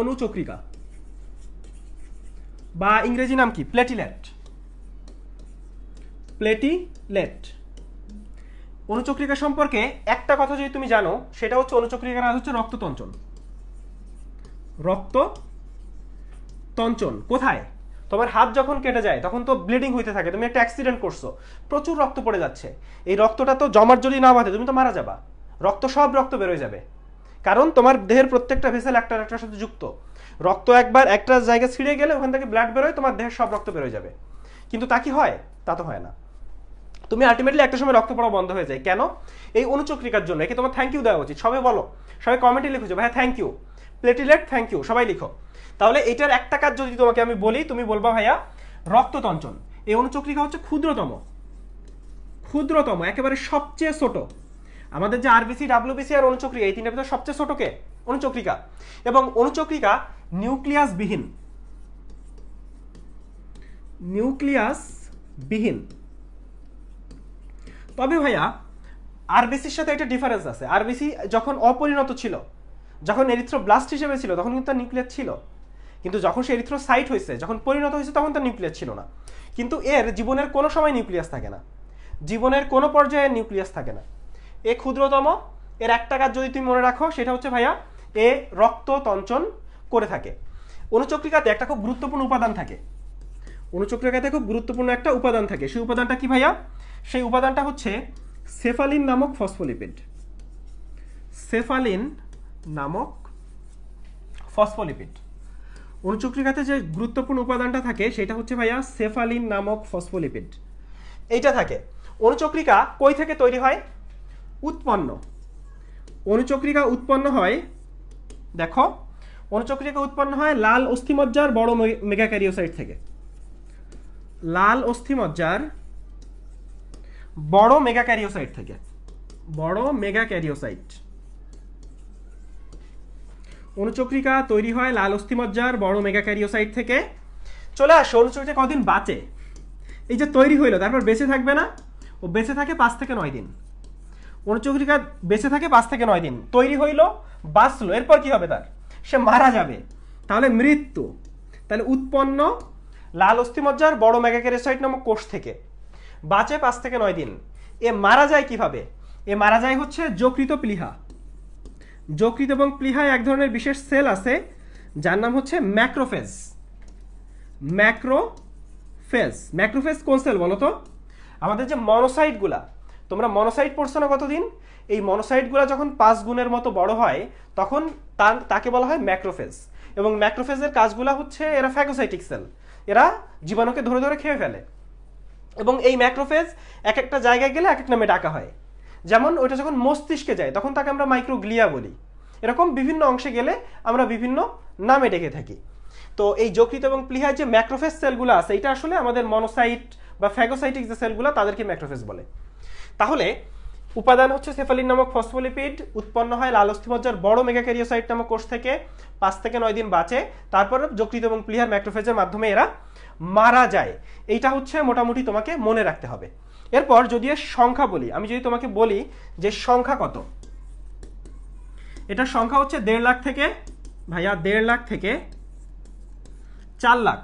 অনুচক্রিকা বা ইংরেজি নাম কি প্লেটিলেট প্লেটিলেট অনুচক্রিকা সম্পর্কে একটা কথা যদি তুমি জানো সেটা হচ্ছে অনুচক্রিকার কাজ হচ্ছে রক্ততঞ্চন রক্ত তঞ্চন কোথায় তোমার হাত যখন কেটে যায় তখন তো ব্লিডিং হইতে থাকে তুমি একটা অ্যাক্সিডেন্ট করছো প্রচুর রক্ত পড়ে যাচ্ছে এই রক্তটা তো জমার জলি না বাঁধে তুমি তো মারা যাবা রক্ত সব রক্ত বেরোয় যাবে কারণ তোমার দেহের প্রত্যেকটা ভেসেল একটা একটার সাথে যুক্ত রক্ত একবার একটা জায়গায় ছিঁড়ে গেলে ওখান থেকে ব্লাড বেরোয় তোমার দেহের সব রক্ত বেরোয় যাবে কিন্তু তা কি হয় তা তো হয় না তুমি আলটিমেটলি একটা সময় রক্ত পড়া বন্ধ হয়ে যায় কেন এই অনুচক্রিকার জন্য একে তোমার থ্যাংক ইউ দেওয়া উচিত সবাই বলো সবাই কমেন্টে লিখো ভাই thank you platelet thank you সবাই লিখো তাহলে এটার একটা কাজ যদি তোমাকে আমি বলি তুমি বলবা ভাইয়া রক্ততঞ্চন এই অনুচক্রিকা হচ্ছে ক্ষুদ্রতম ক্ষুদ্রতম একেবারে সবচেয়ে ছোট আমাদের যে আরবিসি ডাব্লিউবিসি আর অনুচক্রিকা এই তিনটার ভিতরে সবচেয়ে ছোট কে অনুচক্রিকা এবং অনুচক্রিকা নিউক্লিয়াস বিহীন নিউক্লিয়াস বিহীন তবে ভাইয়া আরবিসির সাথে একটা ডিফারেন্স আছে আরবিসি যখন অপরিণত ছিল যখন ব্লাস্ট হিসেবে ছিল তখন কিন্তু তার নিউক্লিয়াস ছিল কিন্তু যখন সে সাইট হয়েছে যখন পরিণত হয়েছে তখন তার নিউক্লিয়াস ছিল না কিন্তু এর জীবনের কোনো সময় নিউক্লিয়াস থাকে না জীবনের কোনো পর্যায়ে নিউক্লিয়াস থাকে না এ ক্ষুদ্রতম এর একটা কাজ যদি তুমি মনে রাখো সেটা হচ্ছে ভাইয়া এ রক্ত তঞ্চন করে থাকে অনুচক্রিকাতে একটা খুব গুরুত্বপূর্ণ উপাদান থাকে অনুচক্রিকাতে খুব গুরুত্বপূর্ণ একটা উপাদান থাকে সেই উপাদানটা কি ভাইয়া সেই উপাদানটা হচ্ছে সেফালিন নামক ফসফোলিপিড সেফালিন নামক ফসফোলিপিড অনুচক্রিকাতে যে গুরুত্বপূর্ণ উপাদানটা থাকে সেটা হচ্ছে ভাইয়া সেফালিন নামক ফসফোলিপিড এইটা থাকে অনুচক্রিকা কই থেকে তৈরি হয় উৎপন্ন অনুচক্রিকা উৎপন্ন হয় দেখো অনুচক্রিকা উৎপন্ন হয় লাল অস্থিমজ্জার বড় মেগাক্যারিওসাইট থেকে লাল অস্থিমজ্জার বড় মেগাক্যারিওসাইট থেকে বড় মেগাক্যারিওসাইট অনুচক্রিকা তৈরি হয় লাল অস্থিমজ্জার বড় মেগাক্যারিওসাইট থেকে চলে আসো অনুচক্রিকা কদিন বাঁচে এই যে তৈরি হইলো তারপর বেঁচে থাকবে না ও বেঁচে থাকে পাঁচ থেকে নয় দিন অণুচক্রিকা বেঁচে থাকে পাঁচ থেকে নয় দিন তৈরি হইল বাঁচলো এরপর কি হবে তার সে মারা যাবে তাহলে মৃত্যু তাহলে উৎপন্ন লাল অস্থিমজ্জার বড় ম্যাগাক্যারেসাইট নামক কোষ থেকে বাঁচে পাঁচ থেকে নয় দিন এ মারা যায় কিভাবে এ মারা যায় হচ্ছে যকৃত প্লিহা যকৃত এবং প্লিহায় এক ধরনের বিশেষ সেল আছে যার নাম হচ্ছে ম্যাক্রোফেজ ম্যাক্রোফেজ ম্যাক্রোফেজ কোন সেল বলো তো আমাদের যে মনোসাইটগুলা তোমরা মনোসাইট পড়ছো না কতদিন এই মনোসাইটগুলো যখন পাঁচ গুণের মতো বড় হয় তখন তাকে বলা হয় ম্যাক্রোফেজ এবং ম্যাক্রোফেজের কাজগুলো হচ্ছে এরা ফ্যাগোসাইটিক সেল এরা জীবাণুকে ধরে ধরে খেয়ে ফেলে এবং এই ম্যাক্রোফেজ এক একটা জায়গায় গেলে এক এক নামে ডাকা হয় যেমন ওইটা যখন মস্তিষ্কে যায় তখন তাকে আমরা মাইক্রোগ্লিয়া বলি এরকম বিভিন্ন অংশে গেলে আমরা বিভিন্ন নামে ডেকে থাকি তো এই যকৃত এবং প্লিহার যে ম্যাক্রোফেজ সেলগুলো আছে এটা আসলে আমাদের মনোসাইট বা ফ্যাগোসাইটিক যে সেলগুলো তাদেরকে ম্যাক্রোফেজ বলে তাহলে উপাদান হচ্ছে সেফালিন নামক ফসফোলিপিড উৎপন্ন হয় লাল অস্থিমজ্জার বড় মেগাক্যারিওসাইট নামক কোষ থেকে পাঁচ থেকে নয় দিন বাঁচে তারপর যকৃত এবং প্লিহার ম্যাক্রোফেজের মাধ্যমে এরা মারা যায় এইটা হচ্ছে মোটামুটি তোমাকে মনে রাখতে হবে এরপর যদি এর সংখ্যা বলি আমি যদি তোমাকে বলি যে সংখ্যা কত এটার সংখ্যা হচ্ছে দেড় লাখ থেকে ভাইয়া দেড় লাখ থেকে চার লাখ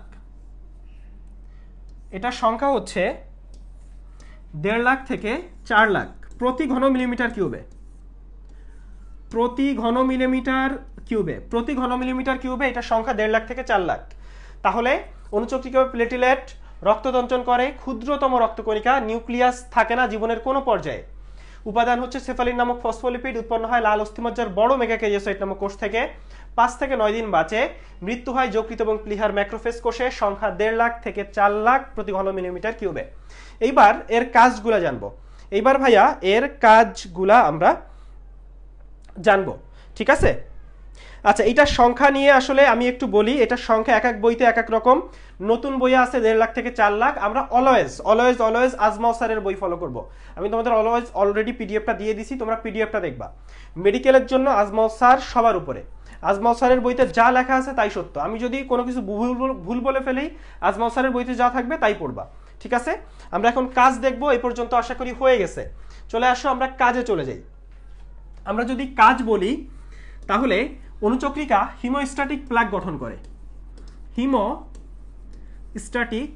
এটার সংখ্যা হচ্ছে দেড় লাখ থেকে চার লাখ প্রতি ঘন মিলিমিটার কিউবে প্রতি ঘন মিলিমিটার কিউবে প্রতি ঘন মিলিমিটার কিউবে এটার সংখ্যা দেড় লাখ থেকে চার লাখ তাহলে অনুচক্রী প্লেটিলেট রক্তদঞ্চন করে ক্ষুদ্রতম রক্তকণিকা নিউক্লিয়াস থাকে না জীবনের কোনো পর্যায়ে উপাদান হচ্ছে সেফালিন নামক ফসফোলিপিড উৎপন্ন হয় লাল অস্থিমজ্জার বড় মেগাকেজিয়াসাইট নামক কোষ থেকে পাঁচ থেকে নয় দিন বাঁচে মৃত্যু হয় যকৃত এবং প্লিহার ম্যাক্রোফেস কোষে সংখ্যা দেড় লাখ থেকে চার লাখ প্রতি ঘন মিলিমিটার কিউবে এইবার এর কাজগুলা জানবো এইবার ভাইয়া এর কাজগুলা আমরা জানবো ঠিক আছে আচ্ছা এটা সংখ্যা নিয়ে আসলে আমি একটু বলি এটা সংখ্যা এক এক বইতে এক এক রকম নতুন বইয়ে আছে দেড় লাখ থেকে চার লাখ আমরা অলওয়েজ অলওয়েজ অলওয়েজ আজমাও স্যারের বই ফলো করব আমি তোমাদের অলওয়েজ অলরেডি পিডিএফটা দিয়ে দিছি তোমরা পিডিএফটা দেখবা মেডিকেলের জন্য আজমাও স্যার সবার উপরে আজমাউ স্যারের বইতে যা লেখা আছে তাই সত্য আমি যদি কোনো কিছু ভুল ভুল বলে ফেলি আজমাউ স্যারের বইতে যা থাকবে তাই পড়বা ঠিক আছে আমরা এখন কাজ দেখব এই পর্যন্ত আশা করি হয়ে গেছে চলে আসো আমরা কাজে চলে যাই আমরা যদি কাজ বলি তাহলে অনুচক্রিকা হিমোস্ট্যাটিক প্লাগ গঠন করে হিমো স্ট্যাটিক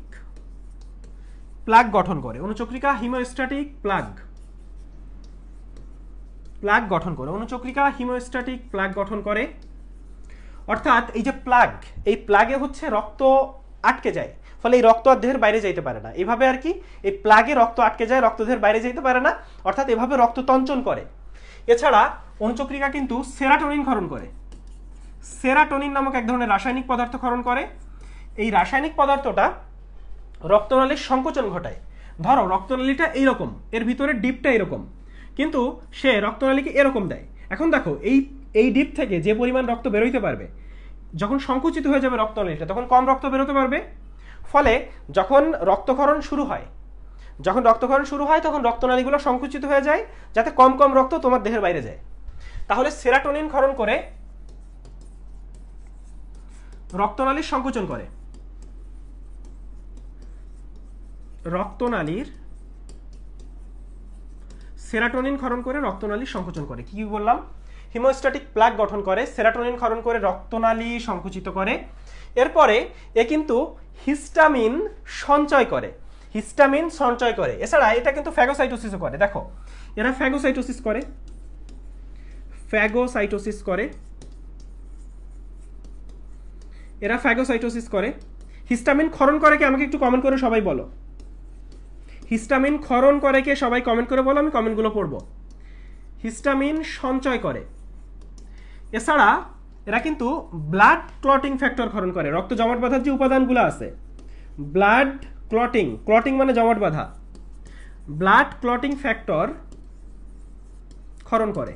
প্লাগ গঠন করে অনুচক্রিকা হিমোস্ট্যাটিক প্লাগ প্লাগ গঠন করে অনুচক্রিকা হিমোস্ট্যাটিক প্লাগ গঠন করে অর্থাৎ এই যে প্লাগ এই প্লাগে হচ্ছে রক্ত আটকে যায় ফলে এই রক্ত আর দেহের বাইরে যাইতে পারে না এভাবে আর কি এই প্লাগে রক্ত আটকে যায় রক্ত দেহের বাইরে যাইতে পারে না অর্থাৎ এভাবে রক্ত তঞ্চন করে এছাড়া অনুচক্রিকা কিন্তু সেরাটোনিন ক্ষরণ করে সেরাটোনিন নামক এক ধরনের রাসায়নিক পদার্থ খরণ করে এই রাসায়নিক পদার্থটা রক্তনালীর সংকোচন ঘটায় ধরো রক্তনালীটা এইরকম এর ভিতরে ডিপটা এরকম কিন্তু সে রক্তনালীকে এরকম দেয় এখন দেখো এই এই ডিপ থেকে যে পরিমাণ রক্ত বেরোইতে পারবে যখন সংকুচিত হয়ে যাবে রক্তনালীটা তখন কম রক্ত বেরোতে পারবে ফলে যখন রক্তক্ষরণ শুরু হয় যখন রক্তক্ষরণ শুরু হয় তখন রক্তনালীগুলো সংকুচিত হয়ে যায় যাতে কম কম রক্ত তোমার দেহের বাইরে যায় তাহলে সেরাটোনিন ক্ষরণ করে রক্তনালীর সংকোচন করে রক্তনালীর সেরাটোনিন ক্ষরণ করে রক্তনালীর সংকোচন করে কি বললাম হিমোস্ট্যাটিক প্লাগ গঠন করে সেরাটোনিন ক্ষরণ করে রক্তনালী সংকুচিত করে এরপরে এ কিন্তু হিস্টামিন সঞ্চয় করে হিস্টামিন সঞ্চয় করে এছাড়া এটা কিন্তু ফ্যাগোসাইটোসিসও করে দেখো এরা ফ্যাগোসাইটোসিস করে ফ্যাগোসাইটোসিস করে এরা ফ্যাগোসাইটোসিস করে হিস্টামিন ক্ষরণ করে কে আমাকে একটু কমেন্ট করে সবাই বলো হিস্টামিন ক্ষরণ করে কে সবাই কমেন্ট করে বলো আমি কমেন্টগুলো পড়ব হিস্টামিন সঞ্চয় করে এছাড়া এরা কিন্তু ব্লাড ক্লটিং ফ্যাক্টর ক্ষরণ করে রক্ত জমাট বাঁধার যে উপাদানগুলো আছে ব্লাড ক্লটিং ক্লটিং মানে জমাট বাঁধা ব্লাড ক্লটিং ফ্যাক্টর ক্ষরণ করে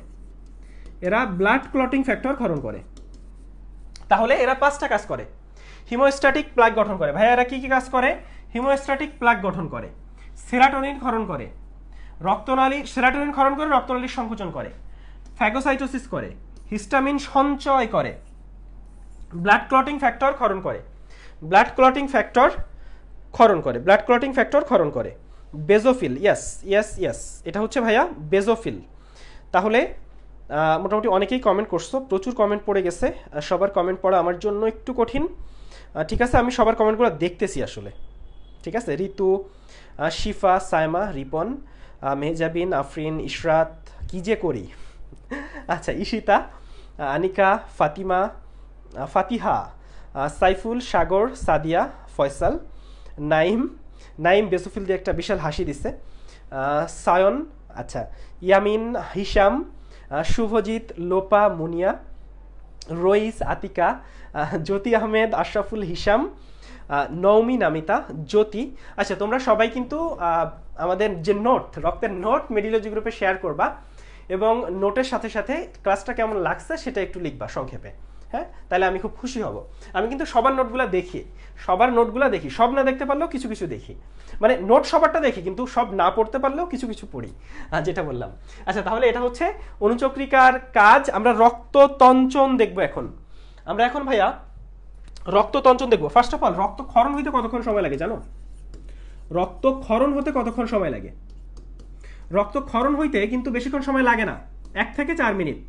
এরা ব্লাড ক্লটিং ফ্যাক্টর ক্ষরণ করে তাহলে এরা পাঁচটা কাজ করে হিমোস্ট্যাটিক প্লাগ গঠন করে ভাইয়া এরা কী কী কাজ করে হিমোস্ট্যাটিক প্লাগ গঠন করে সেরাটোনিন ক্ষরণ করে রক্তনালী সেরাটোনিন ক্ষরণ করে রক্তনালীর সংকোচন করে ফ্যাগোসাইটোসিস করে হিস্টামিন সঞ্চয় করে ব্লাড ক্লটিং ফ্যাক্টর ক্ষরণ করে ব্লাড ক্লটিং ফ্যাক্টর ক্ষরণ করে ব্লাড ক্লটিং ফ্যাক্টর ক্ষরণ করে বেজোফিল ইয়াস ইয়াস ইয়াস এটা হচ্ছে ভাইয়া বেজোফিল তাহলে মোটামুটি অনেকেই কমেন্ট করছো প্রচুর কমেন্ট পড়ে গেছে সবার কমেন্ট পড়া আমার জন্য একটু কঠিন ঠিক আছে আমি সবার কমেন্টগুলো দেখতেছি আসলে ঠিক আছে ঋতু শিফা সায়মা রিপন মেহজাবিন আফরিন ইশরাত কী যে করি আচ্ছা ইশিতা আনিকা ফাতিমা ফাতিহা সাইফুল সাগর সাদিয়া ফয়সাল নাইম নাইম বেসুফিল দিয়ে একটা বিশাল হাসি দিছে সায়ন আচ্ছা ইয়ামিন হিসাম শুভজিৎ লোপা মুনিয়া রইস আতিকা জ্যোতি আহমেদ আশরাফুল হিসাম নৌমি নামিতা জ্যোতি আচ্ছা তোমরা সবাই কিন্তু আমাদের যে নোট রক্তের নোট মেডিলজি গ্রুপে শেয়ার করবা এবং নোটের সাথে সাথে ক্লাসটা কেমন লাগছে সেটা একটু লিখবা সংক্ষেপে হ্যাঁ তাহলে আমি খুব খুশি হব আমি কিন্তু সবার নোটগুলো দেখি সবার নোটগুলো দেখি সব না দেখতে পারলেও কিছু কিছু দেখি মানে নোট সবারটা দেখি কিন্তু সব না পড়তে পারলেও কিছু কিছু পড়ি যেটা বললাম আচ্ছা তাহলে এটা হচ্ছে অনুচক্রিকার কাজ আমরা রক্ত তঞ্চন দেখব এখন আমরা এখন ভাইয়া রক্ত তঞ্চন দেখবো ফার্স্ট অফ অল রক্ত ক্ষরণ হইতে কতক্ষণ সময় লাগে জানো রক্ত ক্ষরণ হতে কতক্ষণ সময় লাগে রক্তক্ষরণ হইতে কিন্তু বেশিক্ষণ সময় লাগে না এক থেকে চার মিনিট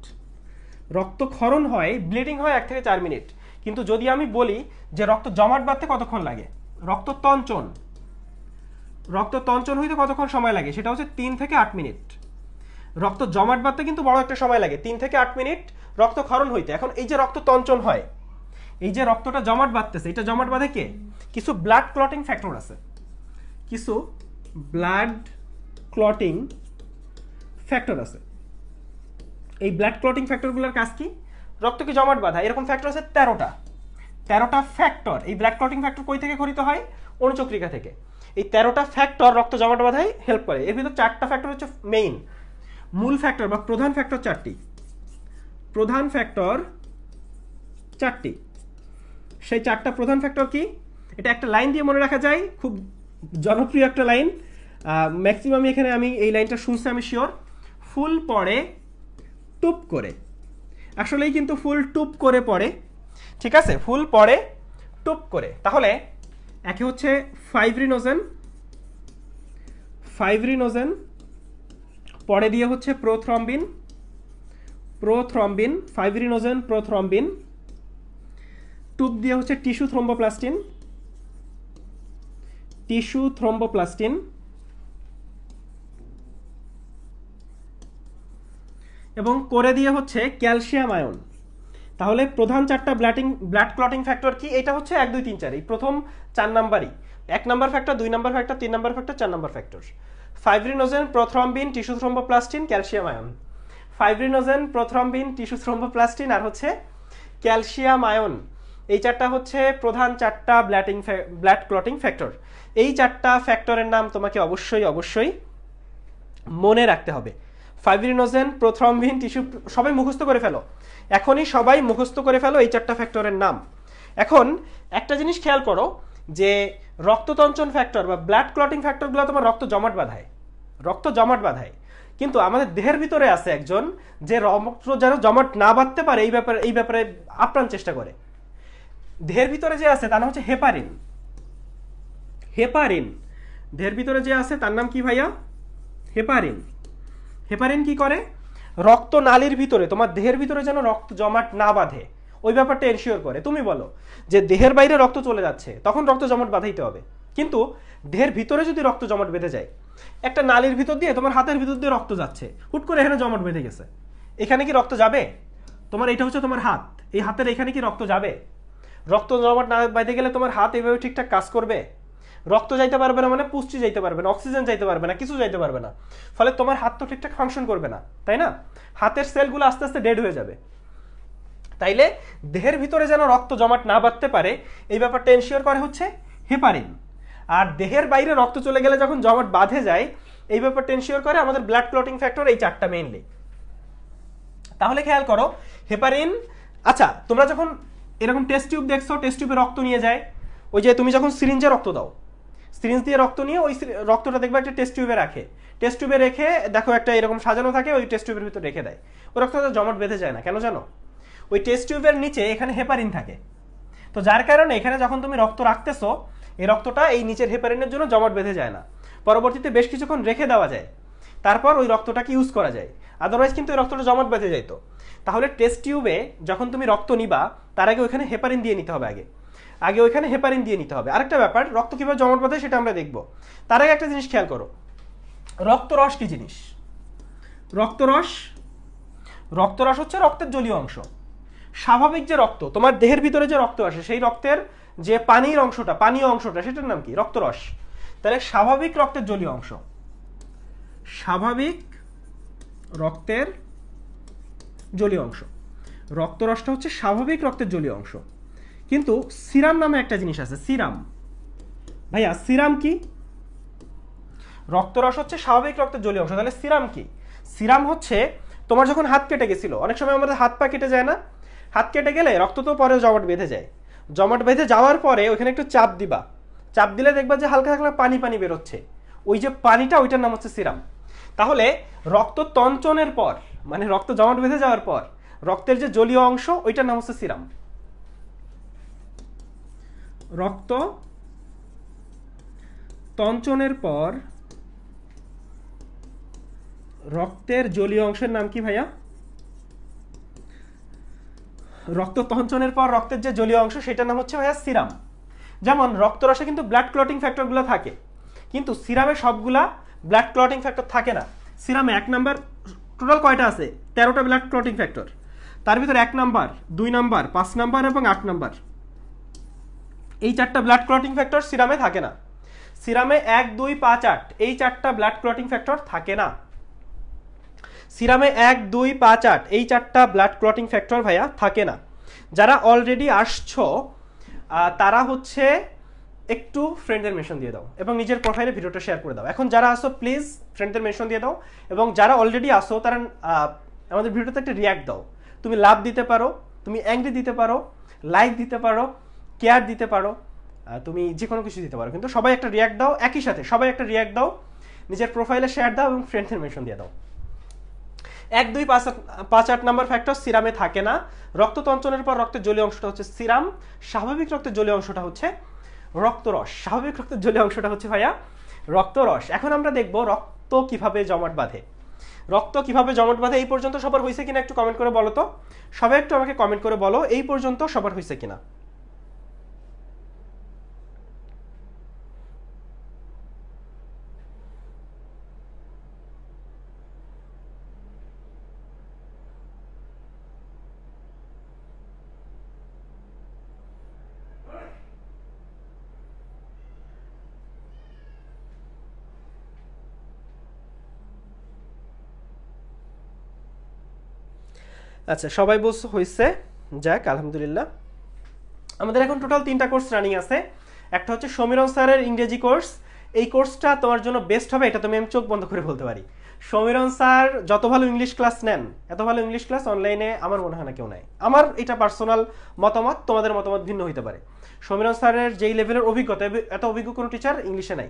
রক্তক্ষরণ হয় ব্লিডিং হয় এক থেকে চার মিনিট কিন্তু যদি আমি বলি যে রক্ত জমাট বাঁধতে কতক্ষণ লাগে রক্ত তঞ্চন রক্ত তঞ্চন হইতে কতক্ষণ সময় লাগে সেটা হচ্ছে তিন থেকে আট মিনিট রক্ত জমাট বাঁধতে কিন্তু বড় একটা সময় লাগে তিন থেকে আট মিনিট রক্তক্ষরণ হইতে এখন এই যে রক্ত তঞ্চন হয় এই যে রক্তটা জমাট বাঁধতেছে এটা জমাট বাঁধে কে কিছু ব্লাড ক্লটিং ফ্যাক্টর আছে কিছু ব্লাড ক্লটিং ফ্যাক্টর আছে এই ব্লাড ক্লটিং ফ্যাক্টরগুলোর কাজ কি রক্তকে জমাট বাঁধা এরকম ফ্যাক্টর আছে তেরোটা তেরোটা ফ্যাক্টর এই ব্লাড ক্লটিং ফ্যাক্টর কই থেকে খরিত হয় অনুচক্রিকা থেকে এই তেরোটা ফ্যাক্টর রক্ত জমাট বাঁধায় হেল্প করে এর ভিতর চারটা ফ্যাক্টর হচ্ছে মেইন মূল ফ্যাক্টর বা প্রধান ফ্যাক্টর চারটি প্রধান ফ্যাক্টর চারটি সেই চারটা প্রধান ফ্যাক্টর কি এটা একটা লাইন দিয়ে মনে রাখা যায় খুব জনপ্রিয় একটা লাইন ম্যাক্সিমাম এখানে আমি এই লাইনটা শুনছি আমি শিওর ফুল পড়ে টুপ করে আসলেই কিন্তু ফুল টুপ করে পড়ে ঠিক আছে ফুল পড়ে টুপ করে তাহলে একে হচ্ছে ফাইভরিনোজেন ফাইভরিনোজেন পরে দিয়ে হচ্ছে প্রোথ্রম্বিন প্রোথ্রম্বিন ফাইভরিনোজেন প্রোথ্রম্বিন টুপ দিয়ে হচ্ছে টিস্যু থ্রম্বোপ্লাস্টিন টিস্যু থ্রম্বোপ্লাস্টিন এবং করে দিয়ে হচ্ছে ক্যালসিয়াম আয়ন তাহলে প্রধান চারটা ব্ল্যাটিং ব্লাড ক্লটিং ফ্যাক্টর কি এটা হচ্ছে এক দুই তিন চার এই প্রথম চার নাম্বারই এক নাম্বার ফ্যাক্টর দুই নাম্বার ফ্যাক্টর তিন নাম্বার ফ্যাক্টর চার number factor fibrinogen prothrombin tissue thromboplastin calcium ion fibrinogen prothrombin tissue thromboplastin আর হচ্ছে ক্যালসিয়াম আয়ন এই চারটা হচ্ছে প্রধান চারটা ব্ল্যাটিং ব্লাড ক্লটিং ফ্যাক্টর এই চারটা ফ্যাক্টরের নাম তোমাকে অবশ্যই অবশ্যই মনে রাখতে হবে ফাইব্রিনোজেন প্রথ্রম্বিন টিস্যু সবাই মুখস্থ করে ফেলো এখনই সবাই মুখস্থ করে ফেলো এই চারটা ফ্যাক্টরের নাম এখন একটা জিনিস খেয়াল করো যে রক্ততঞ্চন ফ্যাক্টর বা ব্লাড ক্লটিং ফ্যাক্টরগুলো তোমার রক্ত জমাট বাঁধায় রক্ত জমাট বাঁধায় কিন্তু আমাদের দেহের ভিতরে আছে একজন যে রক্ত যেন জমাট না বাঁধতে পারে এই ব্যাপারে এই ব্যাপারে আপ্রাণ চেষ্টা করে দেহের ভিতরে যে আছে তার নাম হচ্ছে হেপারিন হেপারিন দেহের ভিতরে যে আছে তার নাম কি ভাইয়া হেপারিন হেপারিন কি করে রক্ত নালীর ভিতরে তোমার দেহের ভিতরে যেন রক্ত জমাট না বাঁধে ওই ব্যাপারটা এনশিওর করে তুমি বলো যে দেহের বাইরে রক্ত চলে যাচ্ছে তখন রক্ত জমাট বাঁধাইতে হবে কিন্তু দেহের ভিতরে যদি রক্ত জমাট বেঁধে যায় একটা নালীর ভিতর দিয়ে তোমার হাতের ভিতর দিয়ে রক্ত যাচ্ছে হুট করে এখানে জমাট বেঁধে গেছে এখানে কি রক্ত যাবে তোমার এটা হচ্ছে তোমার হাত এই হাতের এখানে কি রক্ত যাবে রক্ত জমাট না বেঁধে গেলে তোমার হাত এইভাবে ঠিকঠাক কাজ করবে রক্ত যাইতে পারবে না মানে পুষ্টি যাইতে পারবে না অক্সিজেন যাইতে পারবে না কিছু যাইতে পারবে না ফলে তোমার হাত তো ঠিকঠাক ফাংশন করবে না তাই না হাতের সেলগুলো আস্তে আস্তে ডেড হয়ে যাবে তাইলে দেহের ভিতরে যেন রক্ত জমাট না বাঁধতে পারে এই ব্যাপারটা এনশিওর করে হচ্ছে হেপারিন আর দেহের বাইরে রক্ত চলে গেলে যখন জমাট বাঁধে যায় এই ব্যাপারটা এনশিওর করে আমাদের ব্লাড ক্লটিং ফ্যাক্টর এই চারটা মেইনলি তাহলে খেয়াল করো হেপারিন আচ্ছা তোমরা যখন এরকম টেস্ট টিউব দেখছো টেস্ট টিউবে রক্ত নিয়ে যায় ওই যে তুমি যখন সিরিঞ্জে রক্ত দাও সিরিঞ্জ দিয়ে রক্ত নিয়ে ওই রক্তটা দেখবে একটা টেস্ট টিউবে রাখে টেস্ট টিউবে রেখে দেখো একটা এরকম সাজানো থাকে ওই টেস্ট টিউবের ভিতর রেখে দেয় ওই রক্তটা জমাট বেঁধে যায় না কেন জানো ওই টেস্ট টিউবের নিচে এখানে হেপারিন থাকে তো যার কারণে এখানে যখন তুমি রক্ত রাখতেছো এই রক্তটা এই নিচের হেপারিনের জন্য জমাট বেঁধে যায় না পরবর্তীতে বেশ কিছুক্ষণ রেখে দেওয়া যায় তারপর ওই রক্তটাকে ইউজ করা যায় আদারওয়াইজ কিন্তু ওই রক্তটা জমাট বেঁধে যাইতো তাহলে টেস্ট টিউবে যখন তুমি রক্ত নিবা তার আগে ওইখানে হেপারিন দিয়ে নিতে হবে আগে আগে ওইখানে হেপারিন দিয়ে নিতে হবে আরেকটা ব্যাপার রক্ত কীভাবে জমাট বাঁধে সেটা আমরা দেখব তার আগে একটা জিনিস খেয়াল করো রক্তরস কি জিনিস রক্তরস রক্তরস হচ্ছে রক্তের জলীয় অংশ স্বাভাবিক যে রক্ত তোমার দেহের ভিতরে যে রক্ত আসে সেই রক্তের যে পানির অংশটা পানীয় অংশটা সেটার নাম কি রক্তরস তাহলে স্বাভাবিক রক্তের জলীয় অংশ স্বাভাবিক রক্তের জলীয় অংশ রক্তরসটা হচ্ছে স্বাভাবিক রক্তের জলীয় অংশ কিন্তু সিরাম নামে একটা জিনিস আছে সিরাম ভাইয়া সিরাম কি রক্তরস হচ্ছে স্বাভাবিক রক্তের জলীয় অংশ তাহলে সিরাম কি সিরাম হচ্ছে তোমার যখন হাত কেটে গেছিল অনেক সময় আমাদের হাত পা কেটে যায় না হাত কেটে গেলে রক্ত তো পরে জমাট বেঁধে যায় জমাট বেঁধে যাওয়ার পরে ওইখানে একটু চাপ দিবা চাপ দিলে দেখবা যে হালকা হালকা পানি পানি বেরোচ্ছে ওই যে পানিটা ওইটার নাম হচ্ছে সিরাম তাহলে রক্ত তঞ্চনের পর মানে রক্ত জমাট বেঁধে যাওয়ার পর রক্তের যে জলীয় অংশ ওইটার নাম হচ্ছে সিরাম রক্ত তঞ্চনের পর রক্তের জলীয় অংশের নাম কি ভাইয়া রক্ত তঞ্চনের পর রক্তের যে জলীয় অংশ সেটার নাম হচ্ছে ভাইয়া সিরাম যেমন রক্তরসে কিন্তু ব্লাড ক্লটিং ফ্যাক্টরগুলো থাকে কিন্তু সিরামে সবগুলা ব্লাড ক্লটিং ফ্যাক্টর থাকে না সিরামে এক নাম্বার টোটাল কয়টা আছে তেরোটা ব্লাড ক্লটিং ফ্যাক্টর তার ভিতর এক নাম্বার দুই নাম্বার পাঁচ নাম্বার এবং আট নাম্বার এই চারটা ব্লাড ক্লটিং ফ্যাক্টর সিরামে থাকে না সিরামে এক দুই পাঁচ আট এই চারটা ব্লাড ক্লটিং ফ্যাক্টর থাকে না সিরামে এক দুই পাঁচ আট এই চারটা ব্লাড ক্লটিং ফ্যাক্টর ভাইয়া থাকে না যারা অলরেডি আসছ তারা হচ্ছে একটু ফ্রেন্ডদের মেনশন দিয়ে দাও এবং নিজের প্রোফাইলে ভিডিওটা শেয়ার করে দাও এখন যারা আসো প্লিজ ফ্রেন্ডদের মেনশন দিয়ে দাও এবং যারা অলরেডি আসো তারা আমাদের ভিডিওতে একটা রিয়াক্ট দাও তুমি লাভ দিতে পারো তুমি অ্যাংরি দিতে পারো লাইক দিতে পারো কেয়ার দিতে পারো তুমি যে কোনো কিছু দিতে পারো কিন্তু সবাই একটা রিয়াক্ট দাও একই সাথে সবাই একটা রিয়াক্ট দাও নিজের প্রোফাইলে শেয়ার দাও এবং ফ্রেন্ডসের মেনশন দিয়ে দাও এক দুই পাঁচ পাঁচ আট নাম্বার ফ্যাক্টর সিরামে থাকে না রক্ত তঞ্চনের পর রক্তের জলীয় অংশটা হচ্ছে সিরাম স্বাভাবিক রক্তের জলীয় অংশটা হচ্ছে রক্তরস স্বাভাবিক রক্তের জলে অংশটা হচ্ছে ভাইয়া রক্তরস এখন আমরা দেখব রক্ত কিভাবে জমাট বাঁধে রক্ত কিভাবে জমাট বাঁধে এই পর্যন্ত সবার হয়েছে কিনা একটু কমেন্ট করে বলো তো সবাই একটু আমাকে কমেন্ট করে বলো এই পর্যন্ত সবার হয়েছে কিনা আচ্ছা সবাই বলছো হয়েছে যাক আলহামদুলিল্লাহ আমাদের এখন টোটাল তিনটা কোর্স রানিং আছে একটা হচ্ছে সমীরণ স্যারের ইংরেজি কোর্স এই কোর্সটা তোমার জন্য বেস্ট হবে এটা তুমি আমি চোখ বন্ধ করে বলতে পারি সমীরণ স্যার যত ভালো ইংলিশ ক্লাস নেন এত ভালো ইংলিশ ক্লাস অনলাইনে আমার মনে হয় না কেউ নেয় আমার এটা পার্সোনাল মতামত তোমাদের মতামত ভিন্ন হইতে পারে সমীরন স্যারের যেই লেভেলের অভিজ্ঞতা এত অভিজ্ঞ কোনো টিচার ইংলিশে নাই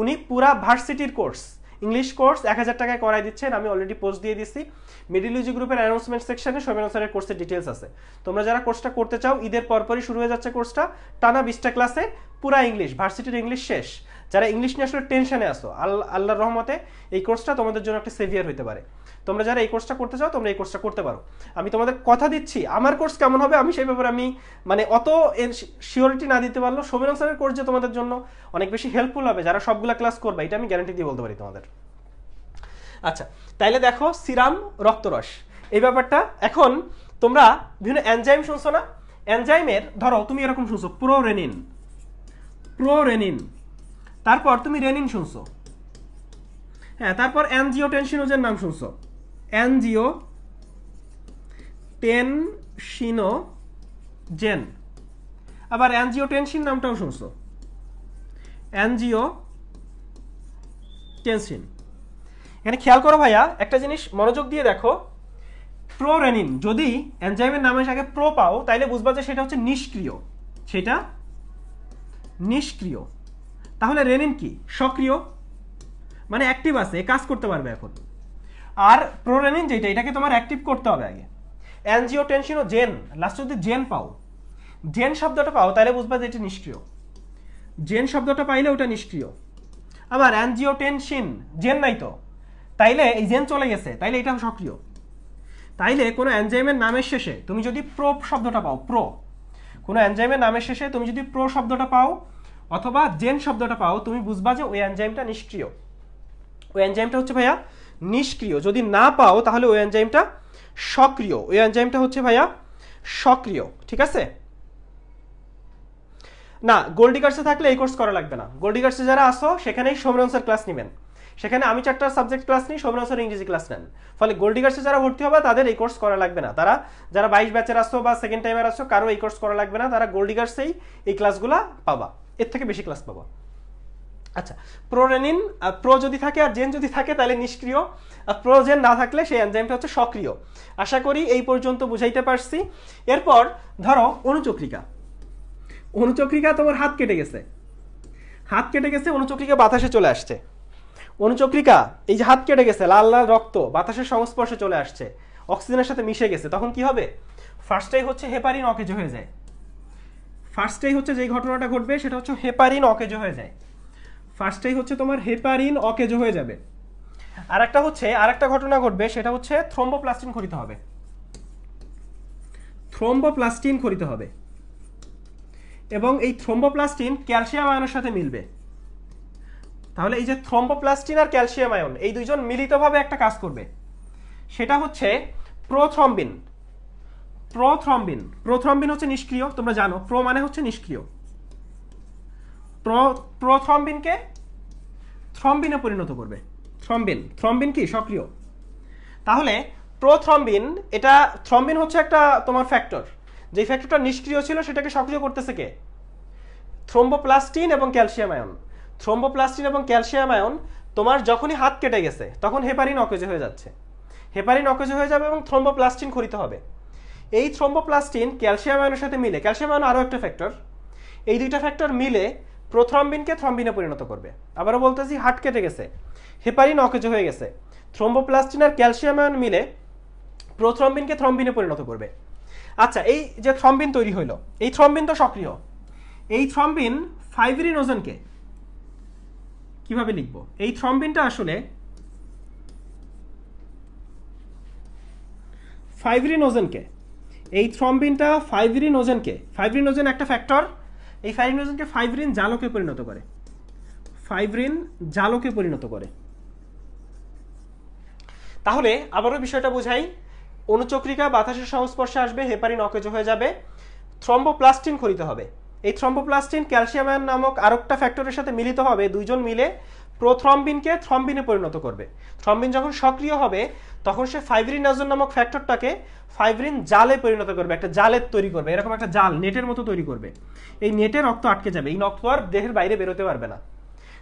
উনি পুরা ভার্সিটির কোর্স ইংলিশ কোর্স এক হাজার টাকায় করাই দিচ্ছেন আমি অলরেডি পোস্ট দিয়ে দিচ্ছি মিডিলজি গ্রুপের অ্যানাউন্সমেন্ট সেকশনে সোমেন স্যারের কোর্সের ডিটেলস আছে তোমরা যারা কোর্সটা করতে চাও ঈদের পরপরই শুরু হয়ে যাচ্ছে কোর্সটা টানা বিশটা ক্লাসে পুরা ইংলিশ ভার্সিটির ইংলিশ শেষ যারা ইংলিশ নিয়ে আসলে টেনশনে আসো আল্লাহ আল্লাহর রহমতে এই কোর্সটা তোমাদের জন্য একটা সেভিয়ার হতে পারে তোমরা যারা এই কোর্সটা করতে চাও তোমরা এই কোর্সটা করতে পারো আমি তোমাদের কথা দিচ্ছি আমার কোর্স কেমন হবে আমি সেই ব্যাপারে আমি মানে অত এর শিওরিটি না দিতে পারলো সৌমেন স্যারের কোর্স যে তোমাদের জন্য অনেক বেশি হেল্পফুল হবে যারা সবগুলা ক্লাস করবে এটা আমি গ্যারান্টি দিয়ে বলতে পারি তোমাদের আচ্ছা তাইলে দেখো সিরাম রক্তরস এই ব্যাপারটা এখন তোমরা বিভিন্ন অ্যানজাইম শুনছো না অ্যানজাইমের ধরো তুমি এরকম শুনছো প্রোরেনিন প্রোরেনিন তারপর তুমি রেনিন শুনছো হ্যাঁ তারপর এনজিও টেনশিনোজের নাম শুনছো এনজিও টেনশিনো জেন আবার এনজিও টেনশিন নামটাও শুনছো এনজিও টেনশিন এখানে খেয়াল করো ভাইয়া একটা জিনিস মনোযোগ দিয়ে দেখো প্রো রেনিন যদি এনজাইমের নামের আগে প্রো পাও তাইলে বুঝবা যে সেটা হচ্ছে নিষ্ক্রিয় সেটা নিষ্ক্রিয় তাহলে রেনিন কি সক্রিয় মানে অ্যাক্টিভ আছে কাজ করতে পারবে এখন আর প্রোরেনিন যেটা এটাকে তোমার অ্যাক্টিভ করতে হবে আগে angiotensinogen last যদি জেন পাও জেন শব্দটা পাও তাহলে বুঝবা যে এটা নিষ্ক্রিয় জেন শব্দটা পাইলে ওটা নিষ্ক্রিয় আবার অ্যানজিও টেনশিন জেন নাই তো তাইলে এই জেন চলে গেছে তাইলে এটা সক্রিয় তাইলে কোনো অ্যানজাইমের নামের শেষে তুমি যদি প্রো শব্দটা পাও প্রো কোনো অ্যানজাইমের নামের শেষে তুমি যদি প্রো শব্দটা পাও অথবা জেন শব্দটা পাও তুমি বুঝবা যে ওই এনজাইমটা নিষ্ক্রিয় ওই এনজাইমটা হচ্ছে ভাইয়া নিষ্ক্রিয় যদি না পাও তাহলে ওই এনজাইমটা সক্রিয় ওই এনজাইমটা হচ্ছে ভাইয়া সক্রিয় ঠিক আছে না গোল্ডিগার্সে থাকলে এই কোর্স করা লাগবে না গোল্ডিগার্সে যারা আসো সেখানেই সোমরানসার ক্লাস নেবেন সেখানে আমি চারটা সাবজেক্ট ক্লাস নিই সোমরানসার ইংরেজি ক্লাস নেন ফলে গোল্ডিগার্সে যারা ভর্তি হবে তাদের এই কোর্স করা লাগবে না তারা যারা বাইশ ব্যাচের আসো বা সেকেন্ড টাইমের আসো কারো এই কোর্স করা লাগবে না তারা গোল্ডিগার্সেই এই ক্লাসগুলো পাবা এর থেকে বেশি ক্লাস পাবো আচ্ছা প্রোরেনিন প্রো যদি থাকে আর জেন যদি থাকে তাহলে নিষ্ক্রিয় আর প্রোজেন না থাকলে সেই এনজাইমটা হচ্ছে সক্রিয় আশা করি এই পর্যন্ত বুঝাইতে পারছি এরপর ধরো অনুচক্রিকা অনুচক্রিকা তোমার হাত কেটে গেছে হাত কেটে গেছে অনুচক্রিকা বাতাসে চলে আসছে অনুচক্রিকা এই যে হাত কেটে গেছে লাল লাল রক্ত বাতাসের সংস্পর্শে চলে আসছে অক্সিজেনের সাথে মিশে গেছে তখন কি হবে ফার্স্টটাই হচ্ছে হেপারিন অকেজ হয়ে যায় ফার্স্টেই হচ্ছে যে ঘটনাটা ঘটবে সেটা হচ্ছে হেপারিন অকেজো হয়ে যায় ফার্স্টেই হচ্ছে তোমার হেপারিন অকেজো হয়ে যাবে আর একটা হচ্ছে আর একটা ঘটনা ঘটবে সেটা হচ্ছে থ্রোম্বোপ্লাস্টিন খরিতে হবে থ্রোম্বোপ্লাস্টিন খরিতে হবে এবং এই থ্রোম্বোপ্লাস্টিন ক্যালসিয়াম আয়নের সাথে মিলবে তাহলে এই যে থ্রোম্বোপ্লাস্টিন আর ক্যালসিয়াম আয়ন এই দুইজন মিলিতভাবে একটা কাজ করবে সেটা হচ্ছে প্রোথ্রম্বিন প্রথ্রম্বিন প্রথ্রম্বিন হচ্ছে নিষ্ক্রিয় তোমরা জানো প্রো মানে হচ্ছে নিষ্ক্রিয় প্রথ্রম্বিনকে থ্রম্বিনে পরিণত করবে থ্রম্বিন থ্রম্বিন কি সক্রিয় তাহলে প্রথ্রম্বিন এটা থ্রম্বিন হচ্ছে একটা তোমার ফ্যাক্টর যে ফ্যাক্টরটা নিষ্ক্রিয় ছিল সেটাকে সক্রিয় করতেছে কে থ্রোম্বোপ্লাস্টিন এবং ক্যালসিয়াম আয়ন থ্রোম্বোপ্লাস্টিন এবং ক্যালসিয়াম আয়ন তোমার যখনই হাত কেটে গেছে তখন হেপারিন অকেজে হয়ে যাচ্ছে হেপারিন অকেজে হয়ে যাবে এবং থ্রোম্বোপ্লাস্টিন খরিতে হবে এই থ্রম্বোপ্লাস্টিন ক্যালসিয়াম আয়নের সাথে মিলে ক্যালসিয়াম আয়ন আরও একটা ফ্যাক্টর এই দুইটা ফ্যাক্টর মিলে প্রথ্রম্বিনকে থ্রম্বিনে পরিণত করবে আবারও বলতেছি হাট কেটে গেছে হেপারিন অকেজ হয়ে গেছে থ্রম্বোপ্লাস্টিন আর ক্যালসিয়াম আয়ন মিলে প্রথ্রম্বিনকে থ্রম্বিনে পরিণত করবে আচ্ছা এই যে থ্রম্বিন তৈরি হইল এই থ্রম্বিন তো সক্রিয় এই থ্রম্বিন ওজনকে কিভাবে লিখব এই থ্রম্বিনটা আসলে ওজনকে এই থ্রম্বিনটা ফাইভরিন ওজেনকে ফাইভরিন ওজেন একটা ফ্যাক্টর এই ফাইভরিন ওজেনকে ফাইভরিন জালকে পরিণত করে ফাইভরিন জালকে পরিণত করে তাহলে আবারও বিষয়টা বোঝাই অনুচক্রিকা বাতাসের সংস্পর্শে আসবে হেপারিন অকেজ হয়ে যাবে থ্রম্বোপ্লাস্টিন খরিতে হবে এই থ্রম্বোপ্লাস্টিন ক্যালসিয়াম নামক আরেকটা ফ্যাক্টরের সাথে মিলিত হবে দুইজন মিলে প্রোথ্রম্বিনকে থ্রম্বিনে পরিণত করবে থ্রম্বিন যখন সক্রিয় হবে তখন সে ফাইব্রিন নাজন নামক ফ্যাক্টরটাকে ফাইব্রিন জালে পরিণত করবে একটা জালের তৈরি করবে এরকম একটা জাল নেটের মতো তৈরি করবে এই নেটে রক্ত আটকে যাবে এই রক্ত আর দেহের বাইরে বেরোতে পারবে না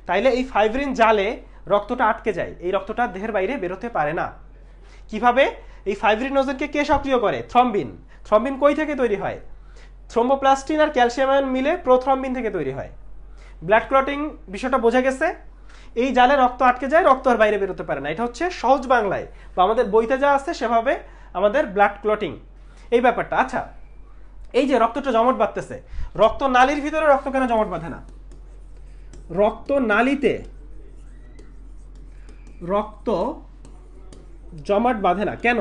তাইলে এই ফাইব্রিন জালে রক্তটা আটকে যায় এই রক্তটা দেহের বাইরে বেরোতে পারে না কিভাবে এই ফাইব্রিনোজেনকে কে সক্রিয় করে থ্রম্বিন থ্রম্বিন কই থেকে তৈরি হয় থ্রোম্বোপ্লাস্টিন আর ক্যালসিয়াম মিলে প্রোথ্রম্বিন থেকে তৈরি হয় ব্লাড ক্লটিং বিষয়টা বোঝা গেছে এই জালে রক্ত আটকে যায় রক্ত আর বাইরে বেরোতে পারে না এটা হচ্ছে সহজ বাংলায় বা আমাদের বইতে যা আছে সেভাবে আমাদের ব্লাড ক্লটিং এই ব্যাপারটা আচ্ছা এই যে রক্তটা জমাট বাঁধতেছে রক্ত নালীর ভিতরে রক্ত কেন জমাট বাঁধে না রক্ত নালীতে রক্ত জমাট বাঁধে না কেন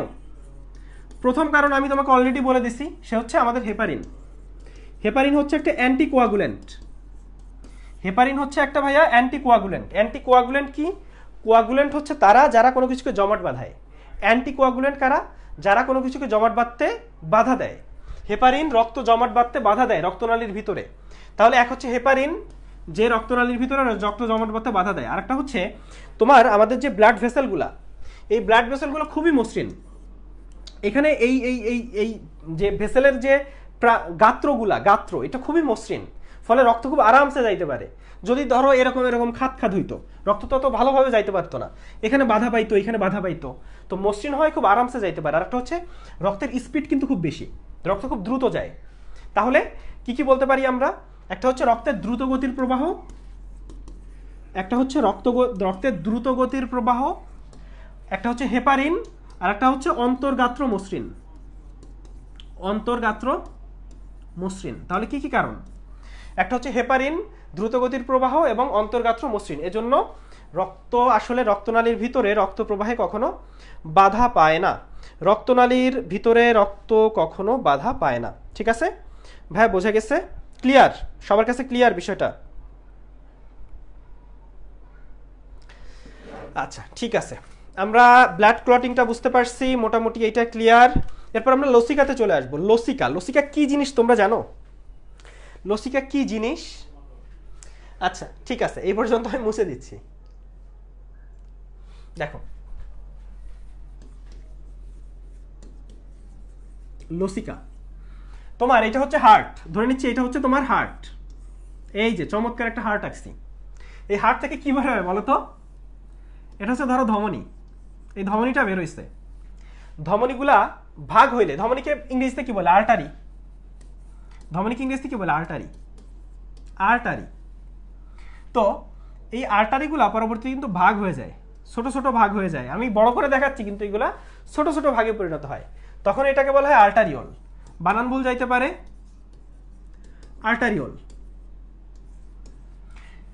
প্রথম কারণ আমি তোমাকে অলরেডি বলে দিছি সে হচ্ছে আমাদের হেপারিন হেপারিন হচ্ছে একটা অ্যান্টিকোয়াগুলেন্ট হেপারিন হচ্ছে একটা ভাইয়া অ্যান্টি কোয়াগুলেন্ট অ্যান্টি কোয়াগুলেন্ট কি কোয়াগুলেন্ট হচ্ছে তারা যারা কোনো কিছুকে জমাট বাঁধায় অ্যান্টি কোয়াগুলেন্ট কারা যারা কোনো কিছুকে জমাট বাঁধতে বাধা দেয় হেপারিন রক্ত জমাট বাঁধতে বাধা দেয় রক্তনালীর ভিতরে তাহলে এক হচ্ছে হেপারিন যে রক্তনালীর ভিতরে রক্ত জমাট বাঁধতে বাধা দেয় আর একটা হচ্ছে তোমার আমাদের যে ব্লাড ভেসেলগুলা এই ব্লাড ভেসেলগুলো খুবই মসৃণ এখানে এই এই এই এই যে ভেসেলের যে গাত্রগুলা গাত্র এটা খুবই মসৃণ ফলে রক্ত খুব আরামসে যাইতে পারে যদি ধরো এরকম এরকম খাত খাত হইতো রক্ত তত ভালোভাবে যাইতে পারতো না এখানে বাধা পাইতো এখানে বাধা পাইতো তো মসৃণ হয় খুব আরামসে যাইতে পারে আর একটা হচ্ছে রক্তের স্পিড কিন্তু খুব বেশি রক্ত খুব দ্রুত যায় তাহলে কি কি বলতে পারি আমরা একটা হচ্ছে রক্তের দ্রুত গতির প্রবাহ একটা হচ্ছে রক্ত রক্তের দ্রুত গতির প্রবাহ একটা হচ্ছে হেপারিন আর একটা হচ্ছে অন্তর্গাত্র মসৃণ অন্তর্গাত্র মসৃণ তাহলে কি কি কারণ একটা হচ্ছে হেপারিন দ্রুতগতির প্রবাহ এবং অন্তর্গাত্র মসৃণ এজন্য রক্ত আসলে রক্তনালীর ভিতরে রক্ত প্রবাহে কখনো বাধা পায় না রক্তনালীর ভিতরে রক্ত কখনো বাধা পায় না ঠিক আছে ভাই বোঝা গেছে ক্লিয়ার সবার কাছে ক্লিয়ার বিষয়টা আচ্ছা ঠিক আছে আমরা ব্লাড ক্লটিংটা বুঝতে পারছি মোটামুটি এটা ক্লিয়ার এরপর আমরা লসিকাতে চলে আসবো লসিকা লসিকা কি জিনিস তোমরা জানো লসিকা কি জিনিস আচ্ছা ঠিক আছে এই পর্যন্ত আমি মুছে দিচ্ছি দেখো লসিকা তোমার এটা হচ্ছে হার্ট ধরে নিচ্ছি এটা হচ্ছে তোমার হার্ট এই যে চমৎকার একটা হার্ট আসছি এই হার্ট থেকে কী বের বলো তো এটা হচ্ছে ধরো ধমনী এই ধমনীটা বের হয়েছে ধমনীগুলা ভাগ হইলে ধমনীকে ইংরেজিতে কি বলে আর্টারি ধমনিকে ইংরেজিতে কি বলে আর্টারি আর্টারি তো এই আর্টারিগুলা পরবর্তীতে কিন্তু ভাগ হয়ে যায় ছোট ছোট ভাগ হয়ে যায় আমি বড় করে দেখাচ্ছি কিন্তু এগুলা ছোট ছোট ভাগে পরিণত হয় তখন এটাকে বলা হয় আর্টারিওল বানান ভুল যাইতে পারে আর্টারিওল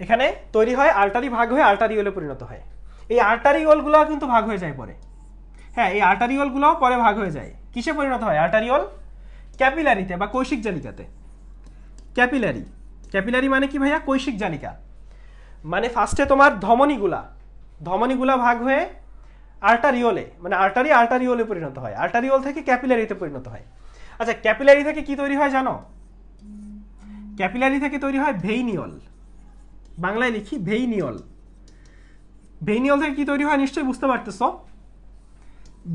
এখানে তৈরি হয় আর্টারি ভাগ হয়ে আর্টারিওলে পরিণত হয় এই আর্টারিওলগুলো কিন্তু ভাগ হয়ে যায় পরে হ্যাঁ এই আর্টারিওলগুলোও পরে ভাগ হয়ে যায় কিসে পরিণত হয় আর্টারিওল ক্যাপিলারিতে বা কৈশিক জালিকাতে ক্যাপিলারি ক্যাপিলারি মানে কি ভাইয়া কৈশিক জালিকা মানে ফার্স্টে তোমার ধমনীগুলা ধমনীগুলা ভাগ হয়ে আর্টারিওলে মানে আর্টারি আর্টারিওলে পরিণত হয় আর্টারিওল থেকে ক্যাপিলারিতে পরিণত হয় আচ্ছা ক্যাপিলারি থেকে কি তৈরি হয় জানো ক্যাপিলারি থেকে তৈরি হয় ভেইনিয়ল বাংলায় লিখি ভেইনিয়ল ভেইনিয়ল থেকে কি তৈরি হয় নিশ্চয়ই বুঝতে পারতেছ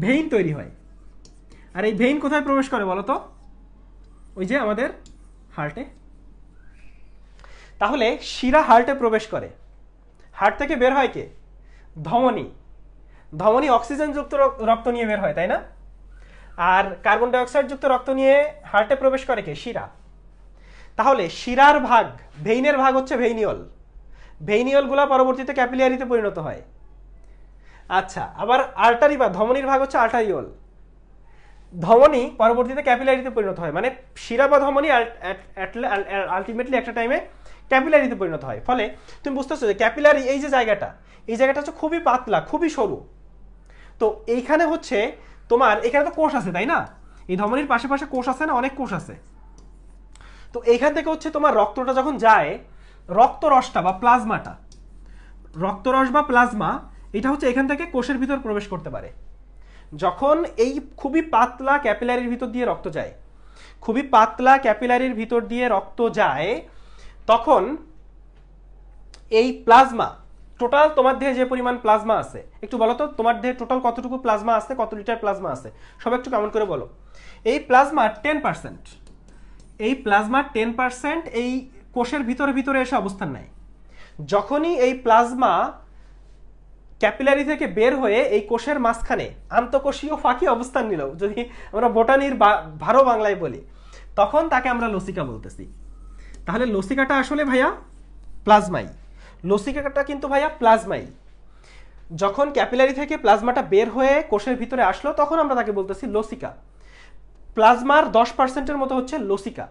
ভেইন তৈরি হয় আর এই ভেইন কোথায় প্রবেশ করে বলো তো ওই যে আমাদের হার্টে তাহলে শিরা হার্টে প্রবেশ করে হার্ট থেকে বের হয় কে ধমনী অক্সিজেন অক্সিজেনযুক্ত রক্ত নিয়ে বের হয় তাই না আর কার্বন যুক্ত রক্ত নিয়ে হার্টে প্রবেশ করে কে শিরা তাহলে শিরার ভাগ ভেইনের ভাগ হচ্ছে ভেইনিয়ল ভেইনিয়লগুলো পরবর্তীতে ক্যাপিলিয়ারিতে পরিণত হয় আচ্ছা আবার আর্টারি বা ধমনির ভাগ হচ্ছে আর্টারিওল ধমনী পরবর্তীতে ক্যাপিলারিতে পরিণত হয় মানে শিরা বা ধমনি আলটিমেটলি একটা টাইমে ক্যাপিলারিতে পরিণত হয় ফলে তুমি বুঝতেছো যে ক্যাপিলারি এই যে জায়গাটা এই জায়গাটা হচ্ছে খুবই পাতলা খুবই সরু তো এইখানে হচ্ছে তোমার এখানে তো কোষ আছে তাই না এই ধমনীর পাশে পাশে কোষ আছে না অনেক কোষ আছে তো এইখান থেকে হচ্ছে তোমার রক্তটা যখন যায় রক্তরসটা বা প্লাজমাটা রক্তরস বা প্লাজমা এটা হচ্ছে এখান থেকে কোষের ভিতর প্রবেশ করতে পারে যখন এই খুবই পাতলা ক্যাপিলারির ভিতর দিয়ে রক্ত যায় খুবই পাতলা ক্যাপিলারির ভিতর দিয়ে রক্ত যায় তখন এই প্লাজমা টোটাল তোমার দেহে যে পরিমাণ প্লাজমা আছে একটু বলো তো তোমার দেহে টোটাল কতটুকু প্লাজমা আছে কত লিটার প্লাজমা আছে সব একটু কেমন করে বলো এই প্লাজমা টেন পার্সেন্ট এই প্লাজমা টেন পার্সেন্ট এই কোষের ভিতরে ভিতরে এসে অবস্থান নেয় যখনই এই প্লাজমা ক্যাপিলারি থেকে বের হয়ে এই কোষের মাঝখানে আন্তঃকোষীয় ফাঁকি অবস্থান নিল যদি আমরা বোটানির ভারো বাংলায় বলি তখন তাকে আমরা লসিকা বলতেছি তাহলে লসিকাটা আসলে ভাইয়া প্লাজমাই লসিকাটা কিন্তু ভাইয়া প্লাজমাই যখন ক্যাপিলারি থেকে প্লাজমাটা বের হয়ে কোষের ভিতরে আসলো তখন আমরা তাকে বলতেছি লসিকা প্লাজমার দশ পার্সেন্টের মতো হচ্ছে লসিকা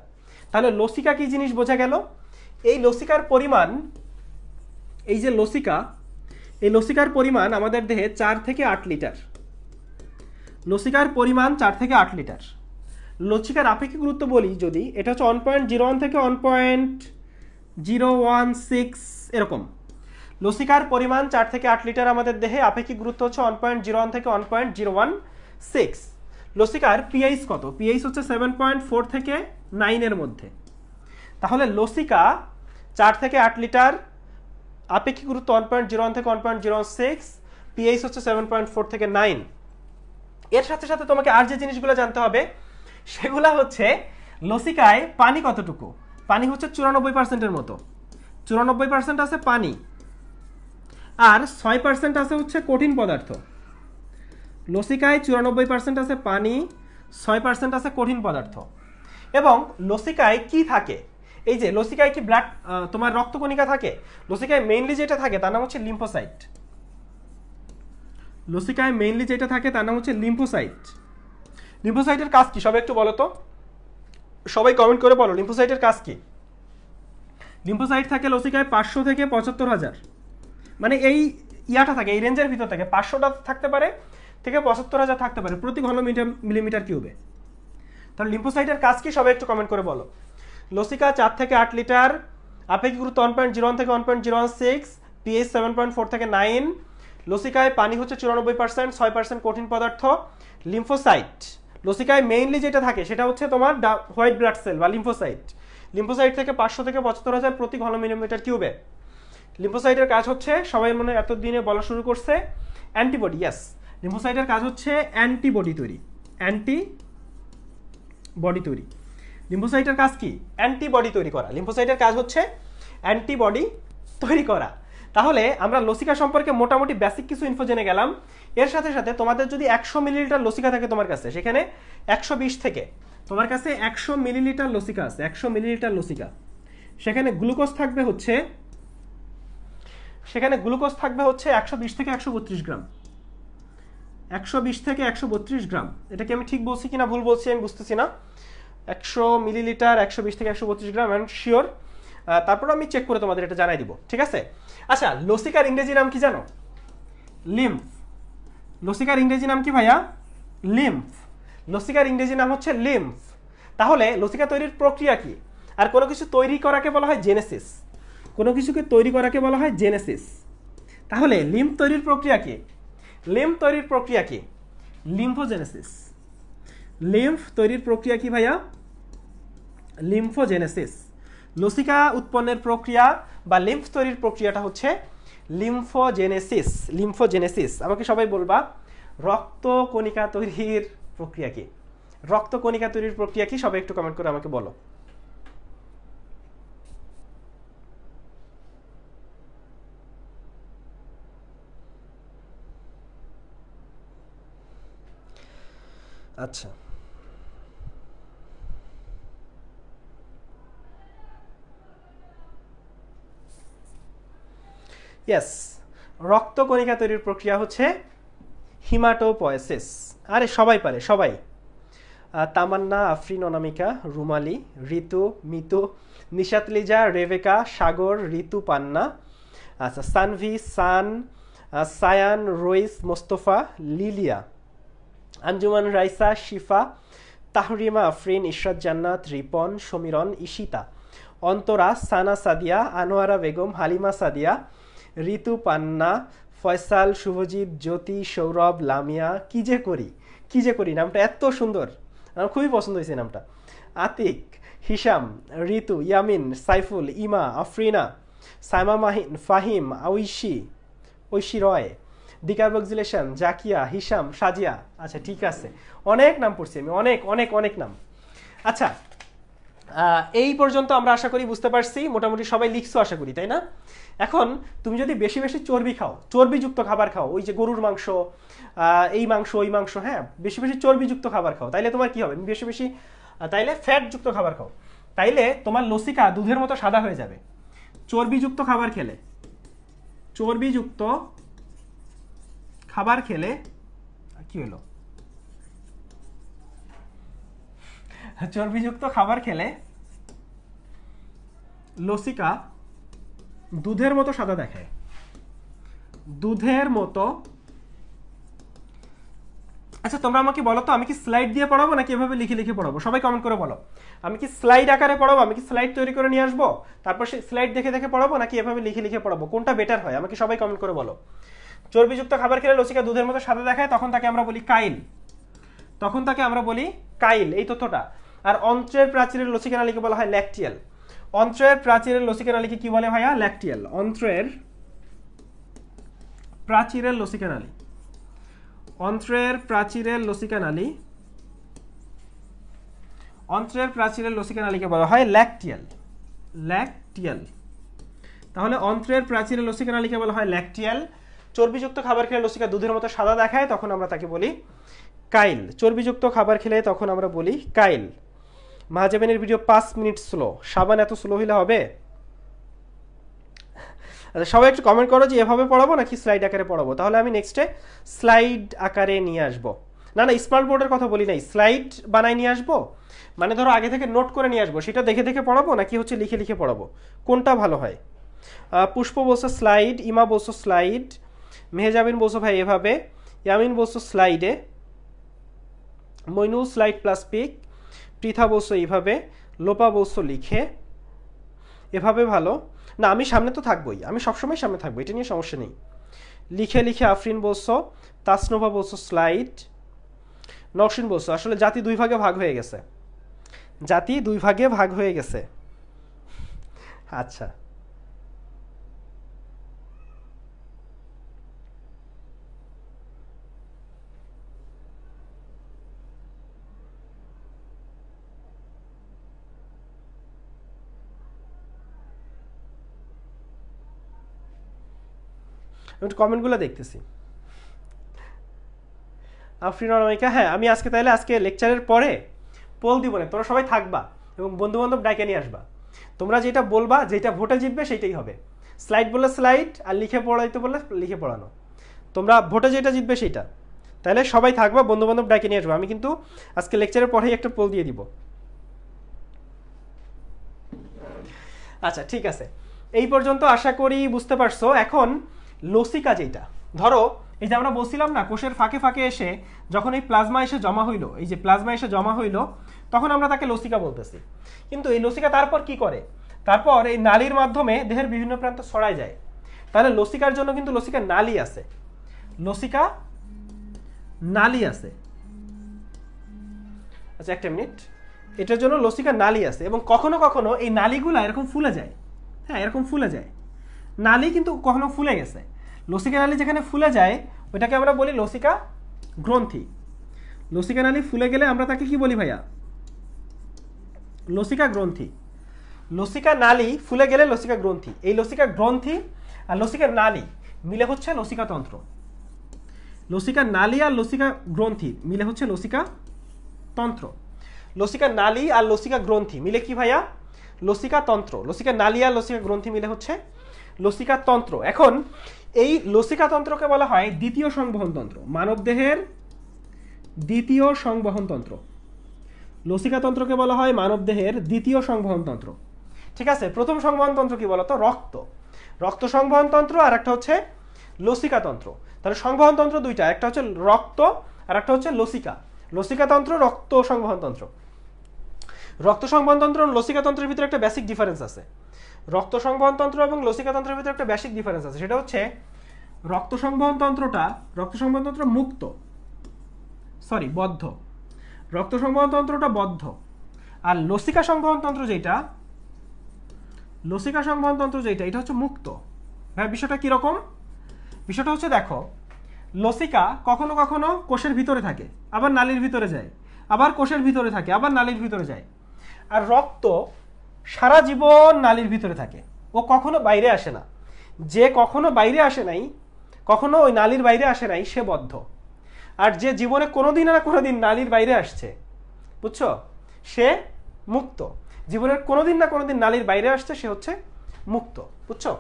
তাহলে লসিকা কি জিনিস বোঝা গেল এই লসিকার পরিমাণ এই যে লসিকা এই লসিকার পরিমাণ আমাদের দেহে চার থেকে আট লিটার লসিকার পরিমাণ চার থেকে আট লিটার লসিকার আপেক্ষিক গুরুত্ব বলি যদি এটা হচ্ছে ওয়ান পয়েন্ট জিরো ওয়ান থেকে one point zero one six এরকম লসিকার পরিমাণ চার থেকে আট লিটার আমাদের দেহে আপেক্ষিক গুরুত্ব হচ্ছে ওয়ান পয়েন্ট জিরো ওয়ান থেকে one point zero one six লসিকার পিএইচ কত পিএইচ হচ্ছে সেভেন পয়েন্ট ফোর থেকে নাইনের মধ্যে তাহলে লসিকা চার থেকে আট লিটার আপেক্ষিক গুরুত্ব ওয়ান পয়েন্ট জিরো ওয়ান থেকে one point zero six pH হচ্ছে সেভেন পয়েন্ট ফোর থেকে নাইন এর সাথে সাথে তোমাকে আর যে জিনিসগুলো জানতে হবে সেগুলা হচ্ছে লসিকায় পানি কতটুকু পানি হচ্ছে চুরানব্বই পার্সেন্টের মতো চুরানব্বই পার্সেন্ট আছে পানি আর ছয় পার্সেন্ট আছে হচ্ছে কঠিন পদার্থ লসিকায় চুরানব্বই পার্সেন্ট আছে পানি ছয় পার্সেন্ট আছে কঠিন পদার্থ এবং লসিকায় কি থাকে এই যে লসিকায় কি ব্লাড তোমার রক্তকণিকা থাকে লসিকায় মেইনলি যেটা থাকে তার নাম হচ্ছে লিম্ফোসাইট লসিকায় মেইনলি যেটা থাকে তার নাম হচ্ছে লিম্ফোসাইট লিম্ফোসাইটের কাজ কি সবাই একটু বলো তো সবাই কমেন্ট করে বলো লিম্ফোসাইটের কাজ কি লিম্ফোসাইট থাকে লসিকায় পাঁচশো থেকে পঁচাত্তর হাজার মানে এই ইয়াটা থাকে এই রেঞ্জের ভিতর থাকে পাঁচশোটা থাকতে পারে থেকে পঁচাত্তর হাজার থাকতে পারে প্রতি ঘন মিলিমিটার কিউবে তাহলে লিম্পোসাইটের কাজ কি সবাই একটু কমেন্ট করে বলো লসিকা চার থেকে আট লিটার আপেক্ষিক গুরুত্ব ওয়ান পয়েন্ট জিরো ওয়ান থেকে one point zero one six pH seven point four থেকে নাইন লসিকায় পানি হচ্ছে চুরানব্বই পার্সেন্ট ছয় পার্সেন্ট কঠিন পদার্থ লিম্ফোসাইট লসিকায় মেইনলি যেটা থাকে সেটা হচ্ছে তোমার হোয়াইট ব্লাড সেল বা লিম্ফোসাইট লিম্ফোসাইট থেকে পাঁচশো থেকে পঁচাত্তর হাজার প্রতি ঘন মিলিমিটার কিউবে লিম্ফোসাইটের কাজ হচ্ছে সবাই মনে এতদিনে বলা শুরু করছে অ্যান্টিবডি ইয়াস লিম্ফোসাইটের কাজ হচ্ছে অ্যান্টিবডি তৈরি অ্যান্টি বডি তৈরি লিম্ফোসাইটের কাজ কি অ্যান্টিবডি তৈরি করা লিম্ফোসাইটের কাজ হচ্ছে অ্যান্টিবডি তৈরি করা তাহলে আমরা লসিকা সম্পর্কে মোটামুটি বেসিক কিছু ইনফো জেনে গেলাম এর সাথে সাথে তোমাদের যদি একশো মিলিলিটার লসিকা থাকে তোমার কাছে সেখানে একশো থেকে তোমার কাছে একশো মিলিলিটার লসিকা আছে একশো মিলিলিটার লসিকা সেখানে গ্লুকোজ থাকবে হচ্ছে সেখানে গ্লুকোজ থাকবে হচ্ছে একশো থেকে একশো গ্রাম একশো থেকে একশো গ্রাম এটাকে আমি ঠিক বলছি কিনা ভুল বলছি আমি বুঝতেছি না একশো মিলিলিটার একশো বিশ থেকে একশো বত্রিশ গ্রাম অ্যান্ড শিওর তারপর আমি চেক করে তোমাদের এটা জানাই দিব ঠিক আছে আচ্ছা লসিকার ইংরেজি নাম কি জানো লিম্ফ লসিকার ইংরেজি নাম কি ভাইয়া লিম্ফ লসিকার ইংরেজি নাম হচ্ছে লিম্ফ তাহলে লসিকা তৈরির প্রক্রিয়া কি আর কোনো কিছু তৈরি করাকে বলা হয় জেনেসিস কোনো কিছুকে তৈরি করাকে বলা হয় জেনেসিস তাহলে লিম্ফ তৈরির প্রক্রিয়া কি লিম্ফ তৈরির প্রক্রিয়া কি লিম্ফোজেনেসিস লিম্ফ তৈরির প্রক্রিয়া কি ভাইয়া লিম্ফোজেনেসিস লসিকা উৎপন্নের প্রক্রিয়া বা লিম্ফ তৈরির প্রক্রিয়াটা হচ্ছে লিম্ফোজেনেসিস লিম্ফোজেনেসিস আমাকে সবাই বলবা রক্তকণিকা তৈরির প্রক্রিয়া কি রক্তকণিকা তৈরির প্রক্রিয়া কি সবাই একটু কমেন্ট করে আমাকে বলো আচ্ছা ইয়েস কণিকা তৈরির প্রক্রিয়া হচ্ছে হিমাটোপয়েসিস আরে সবাই পারে সবাই তামান্না আফরিন অনামিকা রুমালি ঋতু মিতু নিশাতলিজা রেবেকা সাগর ঋতু পান্না আচ্ছা সানভি সান সায়ান রইস মোস্তফা লিলিয়া আঞ্জুমান রাইসা শিফা তাহরিমা আফরিন ইশরাত জান্নাত রিপন সমীরন ইশিতা অন্তরা সানা সাদিয়া আনোয়ারা বেগম হালিমা সাদিয়া ঋতু পান্না ফয়সাল শুভজিৎ জ্যোতি সৌরভ লামিয়া কি যে করি কি যে করি নামটা এত সুন্দর আমার খুবই পছন্দ হয়েছে নামটা আতিক হিসাম ঋতু ইয়ামিন সাইফুল ইমা আফরিনা সাইমা মাহিন ফাহিম ঐশি ঐশি রয় দিকার বকজিলেশন জাকিয়া হিসাম সাজিয়া আচ্ছা ঠিক আছে অনেক নাম পড়ছি আমি অনেক অনেক অনেক নাম আচ্ছা এই পর্যন্ত আমরা আশা করি বুঝতে পারছি মোটামুটি সবাই লিখছো আশা করি তাই না এখন তুমি যদি বেশি বেশি চর্বি খাও চর্বিযুক্ত খাবার খাও ওই যে গরুর মাংস এই মাংস ওই মাংস হ্যাঁ বেশি বেশি চর্বিযুক্ত খাবার খাও তাইলে তোমার কি হবে বেশি বেশি তাইলে ফ্যাটযুক্ত খাবার খাও তাইলে তোমার লসিকা দুধের মতো সাদা হয়ে যাবে চর্বিযুক্ত খাবার খেলে চর্বিযুক্ত খাবার খেলে কি হলো চর্বিযুক্ত খাবার খেলে লসিকা দুধের মতো সাদা দেখায় দুধের মতো আচ্ছা তোমরা আমাকে বলো তো আমি কি স্লাইড দিয়ে পড়াবো নাকি এভাবে লিখে লিখে পড়াবো সবাই কমেন্ট করে বলো আমি কি স্লাইড আকারে পড়াবো আমি কি স্লাইড তৈরি করে নিয়ে আসবো তারপর সেই স্লাইড দেখে দেখে পড়াবো নাকি এভাবে লিখে লিখে পড়াবো কোনটা বেটার হয় আমাকে সবাই কমেন্ট করে বলো চর্বিযুক্ত খাবার খেলে লসিকা দুধের মতো সাদা দেখায় তখন তাকে আমরা বলি কাইল তখন তাকে আমরা বলি কাইল এই তথ্যটা আর অন্ত্রের প্রাচীরের নালীকে বলা হয় ল্যাকটিয়াল অন্ত্রের প্রাচীরের নালীকে কি বলে ভাইয়া ল্যাকটিয়াল অন্ত্রের প্রাচীরের নালী অন্ত্রের প্রাচীরের নালী অন্ত্রের প্রাচীরের নালীকে বলা হয় ল্যাকটিয়াল ল্যাকটিয়াল তাহলে অন্ত্রের প্রাচীরের নালীকে বলা হয় ল্যাকটিয়াল চর্বিযুক্ত খাবার খেলে লসিকা দুধের মতো সাদা দেখায় তখন আমরা তাকে বলি কাইল চর্বিযুক্ত খাবার খেলে তখন আমরা বলি কাইল মাহাজাবিনের ভিডিও পাঁচ মিনিট স্লো সাবান এত স্লো হইলে হবে আচ্ছা সবাই একটু কমেন্ট করো যে এভাবে পড়াবো নাকি স্লাইড আকারে পড়াবো তাহলে আমি নেক্সটে স্লাইড আকারে নিয়ে আসবো না না স্মার্ট বোর্ডের কথা বলি নাই স্লাইড বানাই নিয়ে আসবো মানে ধরো আগে থেকে নোট করে নিয়ে আসবো সেটা দেখে দেখে পড়াবো নাকি হচ্ছে লিখে লিখে পড়াবো কোনটা ভালো হয় পুষ্প বলছো স্লাইড ইমা বলছো স্লাইড মেহেজাবিন বলছো ভাই এভাবে ইয়ামিন বলছো স্লাইডে Moinu slide plus pic Pritha পৃথাবস্য এইভাবে লোপাবস্য লিখে এভাবে ভালো না আমি সামনে তো থাকবোই আমি সবসময় সামনে থাকবো এটা নিয়ে সমস্যা নেই লিখে লিখে আফরিন বস্য তাসনোভা বস্য স্লাইড নকশিন বস্য আসলে জাতি দুই ভাগে ভাগ হয়ে গেছে জাতি দুই ভাগে ভাগ হয়ে গেছে আচ্ছা একটু কমেন্টগুলো দেখতেছি আফরিন অনামিকা হ্যাঁ আমি আজকে তাহলে আজকে লেকচারের পরে পোল দিব না তোমরা সবাই থাকবা এবং বন্ধুবান্ধব ডাকে নিয়ে আসবা তোমরা যেটা বলবা যেটা ভোটে জিতবে সেটাই হবে স্লাইড বললে স্লাইড আর লিখে পড়াইতে বললে লিখে পড়ানো তোমরা ভোটে যেটা জিতবে সেটা তাহলে সবাই থাকবা বন্ধুবান্ধব ডাকে নিয়ে আসবো আমি কিন্তু আজকে লেকচারের পরেই একটা পোল দিয়ে দিব আচ্ছা ঠিক আছে এই পর্যন্ত আশা করি বুঝতে পারছো এখন লসিকা যেটা ধরো এই যে আমরা বলছিলাম না কোষের ফাঁকে ফাঁকে এসে যখন এই প্লাজমা এসে জমা হইল এই যে প্লাজমা এসে জমা হইল তখন আমরা তাকে লসিকা বলতেছি কিন্তু এই লসিকা তারপর কি করে তারপর এই নালির মাধ্যমে দেহের বিভিন্ন প্রান্ত ছড়ায় যায় তাহলে লসিকার জন্য কিন্তু লসিকা নালি আছে লসিকা নালি আছে আচ্ছা একটা মিনিট এটার জন্য লসিকা নালি আছে এবং কখনো কখনো এই নালিগুলা এরকম ফুলে যায় হ্যাঁ এরকম ফুলে যায় নালি কিন্তু কখনো ফুলে গেছে লসিকা নালি যেখানে ফুলে যায় ওইটাকে আমরা বলি লসিকা গ্রন্থি লসিকা নালি ফুলে গেলে আমরা তাকে কি বলি ভাইয়া লসিকা গ্রন্থি লসিকা নালী ফুলে গেলে লসিকা গ্রন্থি এই লসিকা গ্রন্থি আর লসিকা নালী মিলে হচ্ছে লসিকা তন্ত্র লসিকা নালী আর লসিকা গ্রন্থি মিলে হচ্ছে লসিকা তন্ত্র লসিকা নালী আর লসিকা গ্রন্থি মিলে কি ভাইয়া লসিকা তন্ত্র লসিকা নালী আর লসিকা গ্রন্থি মিলে হচ্ছে লসিকা তন্ত্র এখন এই লসিকা তন্ত্রকে বলা হয় দ্বিতীয় সংবহন তন্ত্র মানবদেহের দ্বিতীয় সংবহন তন্ত্র লসিকা তন্ত্রকে বলা হয় মানবদেহের দ্বিতীয় সংবহন তন্ত্র ঠিক আছে প্রথম সংবহন তন্ত্র কি বলতো রক্ত রক্ত সংবহন তন্ত্র আর একটা হচ্ছে লসিকা তন্ত্র তাহলে সংবহন তন্ত্র দুইটা একটা হচ্ছে রক্ত আর একটা হচ্ছে লসিকা লসিকা তন্ত্র রক্ত সংবহন তন্ত্র রক্ত সংবহন তন্ত্র লসিকা তন্ত্রের ভিতরে একটা বেসিক ডিফারেন্স আছে রক্ত সংবহনতন্ত্র এবং লসিকা তন্ত্রের ভিতরে একটা বেসিক ডিফারেন্স আছে সেটা হচ্ছে রক্ত সংবহনতন্ত্রটা রক্ত সংবহনতন্ত্র মুক্ত সরি বদ্ধ রক্ত সংবহনতন্ত্রটা বদ্ধ আর লসিকা সংবহনতন্ত্র যেটা লসিকা সংবহনতন্ত্র যেটা এটা হচ্ছে মুক্ত হ্যাঁ বিষয়টা কীরকম বিষয়টা হচ্ছে দেখো লসিকা কখনো কখনো কোষের ভিতরে থাকে আবার নালির ভিতরে যায় আবার কোষের ভিতরে থাকে আবার নালির ভিতরে যায় আর রক্ত সারা জীবন নালির ভিতরে থাকে ও কখনো বাইরে আসে না যে কখনো বাইরে আসে নাই কখনো ওই নালির বাইরে আসে নাই সে বদ্ধ আর যে জীবনে কোনোদিন না কোনোদিন নালির বাইরে আসছে বুঝছো সে মুক্ত জীবনের কোনোদিন না কোনোদিন নালির বাইরে আসছে সে হচ্ছে মুক্ত বুঝছো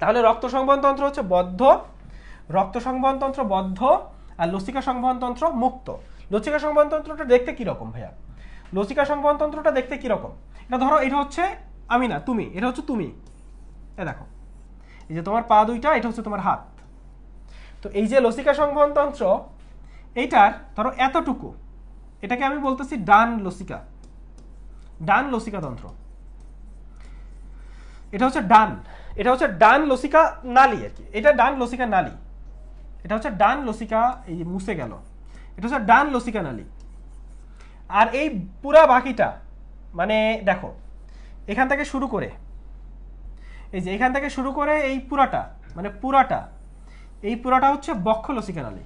তাহলে রক্ত সংবহনতন্ত্র হচ্ছে বদ্ধ রক্ত সংবহনতন্ত্র বদ্ধ আর লসিকা সংবহনতন্ত্র মুক্ত লসিকা সংবহনতন্ত্রটা দেখতে কীরকম ভাইয়া লসিকা সংবহনতন্ত্রটা দেখতে কীরকম এটা ধরো এটা হচ্ছে আমি না তুমি এটা হচ্ছে তুমি এ দেখো এই যে তোমার পা দুইটা এটা হচ্ছে তোমার হাত তো এই যে লসিকা সংবহনতন্ত্র এইটার ধরো এতটুকু এটাকে আমি বলতেছি ডান লসিকা ডান লসিকা তন্ত্র এটা হচ্ছে ডান এটা হচ্ছে ডান লসিকা নালী আর কি এটা ডান লসিকা নালী এটা হচ্ছে ডান লসিকা এই মুছে গেল এটা হচ্ছে ডান লসিকা নালী আর এই পুরা বাকিটা মানে দেখো এখান থেকে শুরু করে এই যে এখান থেকে শুরু করে এই পুরাটা মানে পুরাটা এই পুরাটা হচ্ছে বক্ষ লসিকা নালী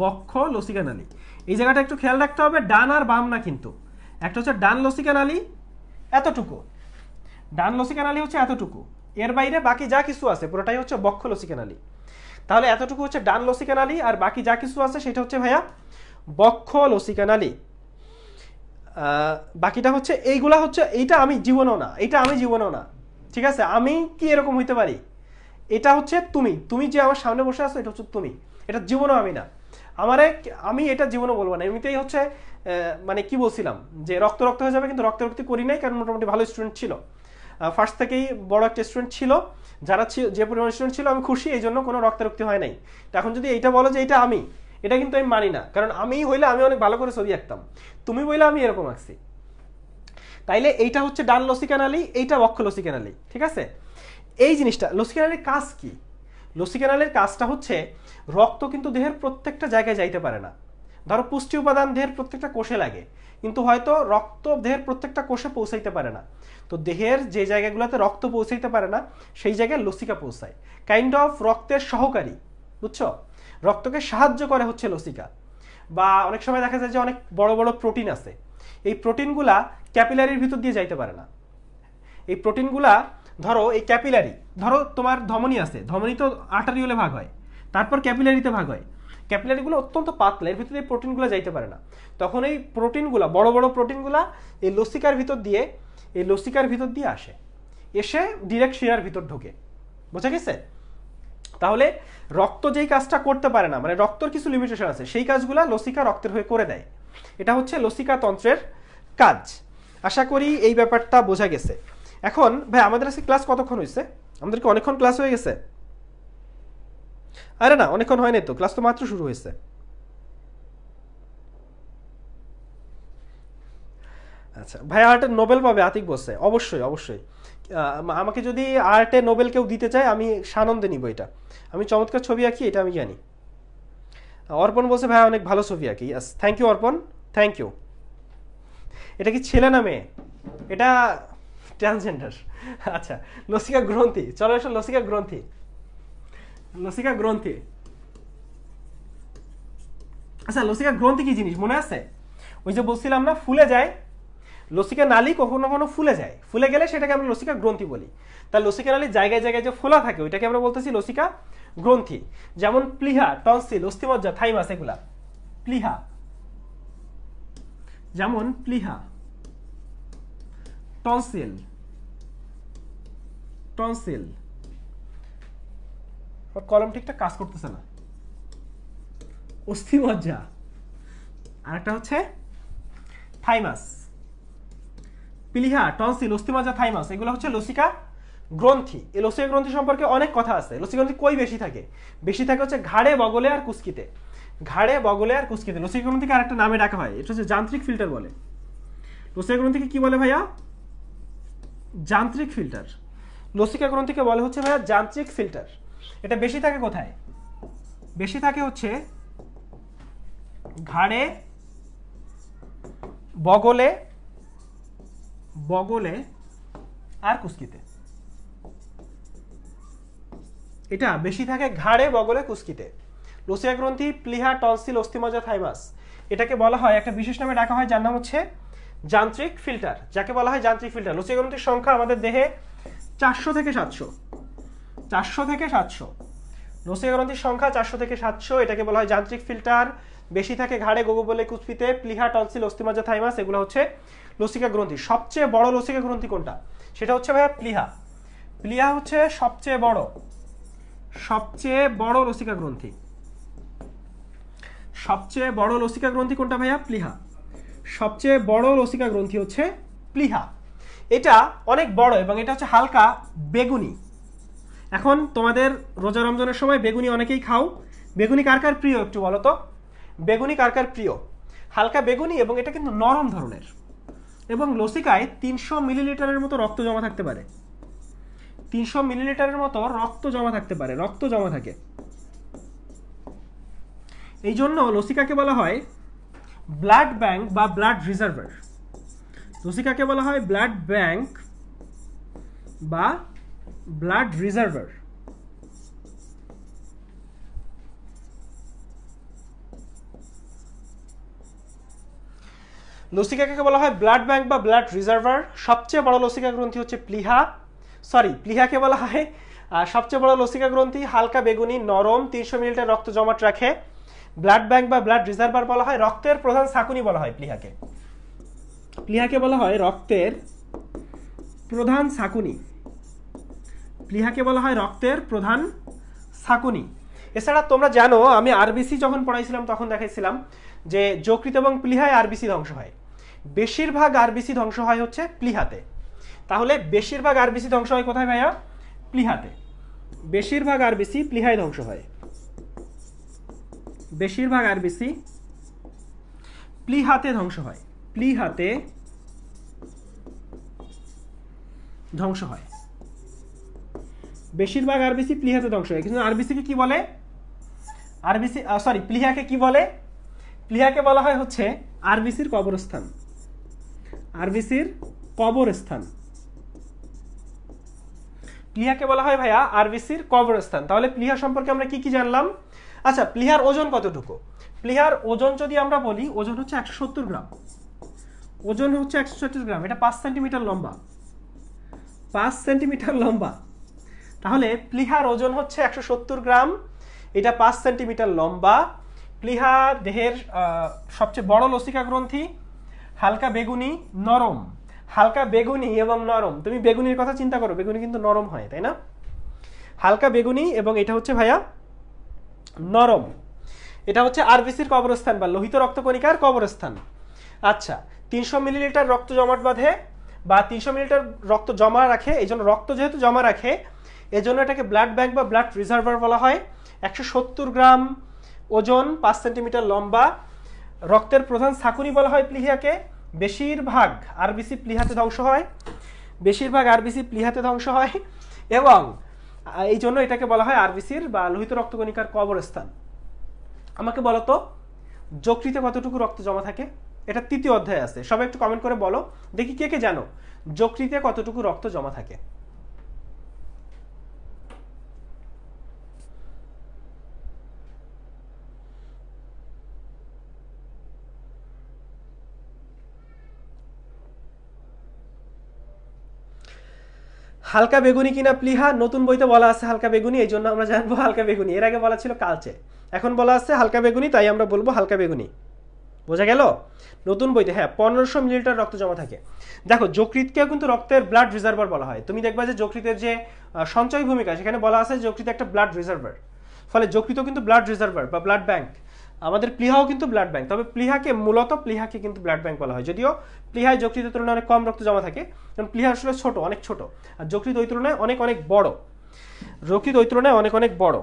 বক্ষ লসিকা নালী এই জায়গাটা একটু খেয়াল রাখতে হবে ডান আর বাম না কিন্তু একটা হচ্ছে ডান লসিকা নালী এতটুকু ডান লসিকা নালী হচ্ছে এতটুকু এর বাইরে বাকি যা কিছু আছে পুরোটাই হচ্ছে বক্ষ লসিকা নালী তাহলে এতটুকু হচ্ছে ডান লসিকা নালী আর বাকি যা কিছু আছে সেটা হচ্ছে ভাইয়া বক্ষ লসিকা নালী বাকিটা হচ্ছে এইগুলা হচ্ছে এইটা আমি জীবনও না এটা আমি জীবনও না ঠিক আছে আমি কি এরকম হইতে পারি এটা হচ্ছে তুমি তুমি যে আমার সামনে বসে আছো এটা হচ্ছে তুমি এটা জীবনও আমি না আমার এক আমি এটা জীবনও বলবো না এমনিতেই হচ্ছে মানে কি বলছিলাম যে রক্ত রক্ত হয়ে যাবে কিন্তু রক্ত রক্তি করি নাই কারণ মোটামুটি ভালো স্টুডেন্ট ছিল ফার্স্ট থেকেই বড় একটা স্টুডেন্ট ছিল যারা যে পরিমাণ স্টুডেন্ট ছিল আমি খুশি এই জন্য কোনো রক্তারক্তি হয় নাই এখন যদি এইটা বলো যে এটা আমি এটা কিন্তু আমি মানি না কারণ আমি হইলে আমি অনেক ভালো করে ছবি আঁকতাম তুমি বইলে আমি এরকম আঁকছি তাইলে এইটা হচ্ছে ডান লসিকান আলি এইটা বক্ষ লসিকান আলি ঠিক আছে এই জিনিসটা লসিকান আলির কাজ কি লসিকান আলির কাজটা হচ্ছে রক্ত কিন্তু দেহের প্রত্যেকটা জায়গায় যাইতে পারে না ধরো পুষ্টি উপাদান দেহের প্রত্যেকটা কোষে লাগে কিন্তু হয়তো রক্ত দেহের প্রত্যেকটা কোষে পৌঁছাইতে পারে না তো দেহের যে জায়গাগুলোতে রক্ত পৌঁছাইতে পারে না সেই জায়গায় লসিকা পৌঁছায় কাইন্ড অফ রক্তের সহকারী বুঝছো রক্তকে সাহায্য করে হচ্ছে লসিকা বা অনেক সময় দেখা যায় যে অনেক বড় বড় প্রোটিন আছে এই প্রোটিনগুলা ক্যাপিলারির ভিতর দিয়ে যাইতে পারে না এই প্রোটিনগুলা ধরো এই ক্যাপিলারি ধরো তোমার ধমনী আছে ধমনী তো আর্টারিওলে ভাগ হয় তারপর ক্যাপিলারিতে ভাগ হয় ক্যাপিলারিগুলো অত্যন্ত পাতলা এর ভিতরে প্রোটিনগুলো যাইতে পারে না তখন এই প্রোটিনগুলা বড় বড় প্রোটিনগুলা এই লসিকার ভিতর দিয়ে এই লসিকার ভিতর দিয়ে আসে এসে ডিরেক্ট শিরার ভিতর ঢোকে বোঝা গেছে তাহলে রক্ত যেই কাজটা করতে পারে না মানে রক্তর কিছু লিমিটেশন আছে সেই কাজগুলো লসিকা রক্তের হয়ে করে দেয় এটা হচ্ছে লসিকা তন্ত্রের কাজ আশা করি এই ব্যাপারটা বোঝা গেছে এখন ভাই আমাদের আজকে ক্লাস কতক্ষণ হয়েছে আমাদেরকে অনেকক্ষণ ক্লাস হয়ে গেছে আরে না অনেকক্ষণ হয়নি তো ক্লাস তো মাত্র শুরু হয়েছে আচ্ছা ভাই আর একটা নোবেল পাবে আতিক বসে অবশ্যই অবশ্যই আমাকে যদি আর্টে নোবেল কেউ দিতে চায় আমি সানন্দে নিব এটা আমি চমৎকার ছবি আঁকি এটা আমি জানি অর্পণ বলছে ভাই অনেক ভালো ছবি আঁকি Yash thank you Arpan thank you এটা কি ছেলে না মেয়ে এটা ট্রান্সজেন্ডার আচ্ছা লসিকা গ্রন্থি চলো এসো লসিকা গ্রন্থি লসিকা গ্রন্থি আচ্ছা লসিকা গ্রন্থি কি জিনিস মনে আছে ওই যে বলছিলাম না ফুলে যায় লসিকা নালি কখনো কখনো ফুলে যায় ফুলে গেলে সেটাকে আমরা লসিকা গ্রন্থি বলি তা লসিকা নালি জায়গায় জায়গায় যে ফোলা থাকে ওইটাকে আমরা বলতেছি লসিকা গ্রন্থি যেমন প্লিহা টনসিল অস্থিমজ্জা থাইমাস এগুলা প্লিহা যেমন প্লিহা টনসিল টনসিল কলম ঠিকঠাক কাজ করতেছে না অস্থিমজ্জা আর একটা হচ্ছে থাইমাস পিলিহা টনসিল অস্থিমজ্জা থাইমাস এগুলো হচ্ছে লসিকা গ্রন্থি এই লসিকা গ্রন্থি সম্পর্কে অনেক কথা আছে লসিকা গ্রন্থি কই বেশি থাকে বেশি থাকে হচ্ছে ঘাড়ে বগলে আর কুস্কিতে ঘাড়ে বগলে আর কুস্কিতে লসিকা গ্রন্থিকে আরেকটা নামে ডাকা হয় এটা হচ্ছে যান্ত্রিক ফিল্টার বলে লসিকা গ্রন্থিকে কি বলে ভাইয়া যান্ত্রিক ফিল্টার লসিকা গ্রন্থিকে বলে হচ্ছে ভাইয়া যান্ত্রিক ফিল্টার এটা বেশি থাকে কোথায় বেশি থাকে হচ্ছে ঘাড়ে বগলে বগলে আর কুস্কিতে এটা বেশি থাকে ঘাড়ে বগলে কুস্কিতে লোসিয়া গ্রন্থি প্লিহা টনসিল অস্থিমজা থাইমাস এটাকে বলা হয় একটা বিশেষ নামে ডাকা হয় যার নাম হচ্ছে যান্ত্রিক ফিল্টার যাকে বলা হয় যান্ত্রিক ফিল্টার লোসিয়া গ্রন্থির সংখ্যা আমাদের দেহে চারশো থেকে সাতশো চারশো থেকে সাতশো লোসিয়া গ্রন্থির সংখ্যা চারশো থেকে সাতশো এটাকে বলা হয় যান্ত্রিক ফিল্টার বেশি থাকে ঘাড়ে গোবলে বলে প্লিহা টনসিল অস্থিমজা থাইমাস এগুলো হচ্ছে লসিকা গ্রন্থি সবচেয়ে বড় লসিকা গ্রন্থি কোনটা সেটা হচ্ছে ভাইয়া প্লিহা প্লিহা হচ্ছে সবচেয়ে বড় সবচেয়ে বড় লসিকা গ্রন্থি সবচেয়ে বড় লসিকা গ্রন্থি কোনটা ভাইয়া প্লিহা সবচেয়ে বড় লসিকা গ্রন্থি হচ্ছে প্লিহা এটা অনেক বড় এবং এটা হচ্ছে হালকা বেগুনি এখন তোমাদের রোজা রমজানের সময় বেগুনি অনেকেই খাও বেগুনি কার কার প্রিয় একটু বলো তো বেগুনি কার কার প্রিয় হালকা বেগুনি এবং এটা কিন্তু নরম ধরনের এবং লসিকায় তিনশো মিলিলিটারের মতো রক্ত জমা থাকতে পারে তিনশো মিলিলিটারের মতো রক্ত জমা থাকতে পারে রক্ত জমা থাকে এই জন্য লসিকাকে বলা হয় ব্লাড ব্যাংক বা ব্লাড রিজার্ভার লসিকাকে বলা হয় ব্লাড ব্যাংক বা ব্লাড রিজার্ভার লসিকাকে বলা হয় ব্লাড ব্যাংক বা ব্লাড রিজার্ভার সবচেয়ে বড় লসিকা গ্রন্থি হচ্ছে প্লিহা সরি প্লিহাকে বলা হয় সবচেয়ে বড় লসিকা গ্রন্থি হালকা বেগুনি নরম তিনশো মিলিটার রক্ত জমাট রাখে ব্লাড ব্যাংক বা ব্লাড রিজার্ভার বলা হয় রক্তের প্রধান শাকুনি বলা হয় প্লিহাকে প্লিহাকে বলা হয় রক্তের প্রধান শাকুনি প্লিহাকে বলা হয় রক্তের প্রধান শাকুনি এছাড়া তোমরা জানো আমি আরবিসি যখন পড়াইছিলাম তখন দেখাইছিলাম যে যকৃত এবং প্লিহায় আরবিসি ধ্বংস হয় বেশিরভাগ আরবিসি ধ্বংস হয় হচ্ছে প্লিহাতে তাহলে বেশিরভাগ আরবিসি ধ্বংস হয় কোথায় ভাইয়া প্লিহাতে বেশিরভাগ আরবিসি প্লিহায় ধ্বংস হয় বেশিরভাগ আরবিসি প্লিহাতে ধ্বংস হয় প্লিহাতে ধ্বংস হয় বেশিরভাগ আরবিসি প্লিহাতে ধ্বংস হয় কিন্তু আরবিসিকে কি বলে আরবিসি সরি প্লিহাকে কি বলে প্লিহাকে বলা হয় হচ্ছে আরবিসির কবরস্থান আরভিসির কবরস্থান প্লিহাকে বলা হয় ভাইয়া আরভিসির কবরস্থান তাহলে প্লিহা সম্পর্কে আমরা কি কি জানলাম আচ্ছা প্লিহার ওজন কতটুকু প্লিহার ওজন যদি আমরা বলি ওজন হচ্ছে একশো সত্তর গ্রাম ওজন হচ্ছে একশো ছত্রিশ গ্রাম এটা পাঁচ সেন্টিমিটার লম্বা পাঁচ সেন্টিমিটার লম্বা তাহলে প্লিহার ওজন হচ্ছে একশো সত্তর গ্রাম এটা পাঁচ সেন্টিমিটার লম্বা প্লিহা দেহের সবচেয়ে বড় লসিকা গ্রন্থি হালকা বেগুনি নরম হালকা বেগুনি এবং নরম তুমি বেগুনির কথা চিন্তা করো বেগুনি কিন্তু নরম হয় তাই না হালকা বেগুনি এবং এটা হচ্ছে ভাইয়া নরম এটা হচ্ছে আরবিসির কবরস্থান বা লোহিত রক্তকণিকার কবরস্থান আচ্ছা তিনশো মিলিলিটার রক্ত জমাট বাঁধে বা তিনশো মিলিলিটার রক্ত জমা রাখে এই জন্য রক্ত যেহেতু জমা রাখে এই জন্য এটাকে ব্লাড ব্যাংক বা ব্লাড রিজার্ভার বলা হয় একশো সত্তর গ্রাম ওজন পাঁচ সেন্টিমিটার লম্বা রক্তের প্রধান সাকুনি বলা হয় প্লিহিয়াকে বেশিরভাগ আরবিসি প্লিহাতে ধ্বংস হয় বেশিরভাগ আরবিসি প্লিহাতে ধ্বংস হয় এবং এই জন্য এটাকে বলা হয় আরবিসির বা লোহিত রক্তকণিকার কবরস্থান আমাকে বলো তো যকৃতে কতটুকু রক্ত জমা থাকে এটা তৃতীয় অধ্যায় আছে সবাই একটু কমেন্ট করে বলো দেখি কে কে জানো যকৃতে কতটুকু রক্ত জমা থাকে হালকা বেগুনি কিনা প্লিহা নতুন বইতে বলা আছে হালকা বেগুনি এই জন্য আমরা জানবো হালকা বেগুনি এর আগে বলা ছিল কালচে এখন বলা আছে হালকা বেগুনি তাই আমরা বলবো হালকা বেগুনি বোঝা গেল নতুন বইতে হ্যাঁ পনেরোশো মিলিলিটার রক্ত জমা থাকে দেখো যকৃতকে কিন্তু রক্তের ব্লাড রিজার্ভার বলা হয় তুমি দেখবা যে যকৃতের যে সঞ্চয় ভূমিকা সেখানে বলা আছে যকৃত একটা ব্লাড রিজার্ভার ফলে যকৃত কিন্তু ব্লাড রিজার্ভার বা ব্লাড ব্যাংক আমাদের প্লিহাও কিন্তু ব্লাড ব্যাংক তবে প্লিহাকে মূলত প্লিহাকে কিন্তু ব্লাড ব্যাংক বলা হয় যদিও প্লিহায় যকৃতের তুলনায় অনেক কম রক্ত জমা থাকে কারণ প্লিহা আসলে ছোট অনেক ছোট আর যকৃত ওই তুলনায় অনেক অনেক বড় রকৃত ওই তুলনায় অনেক অনেক বড়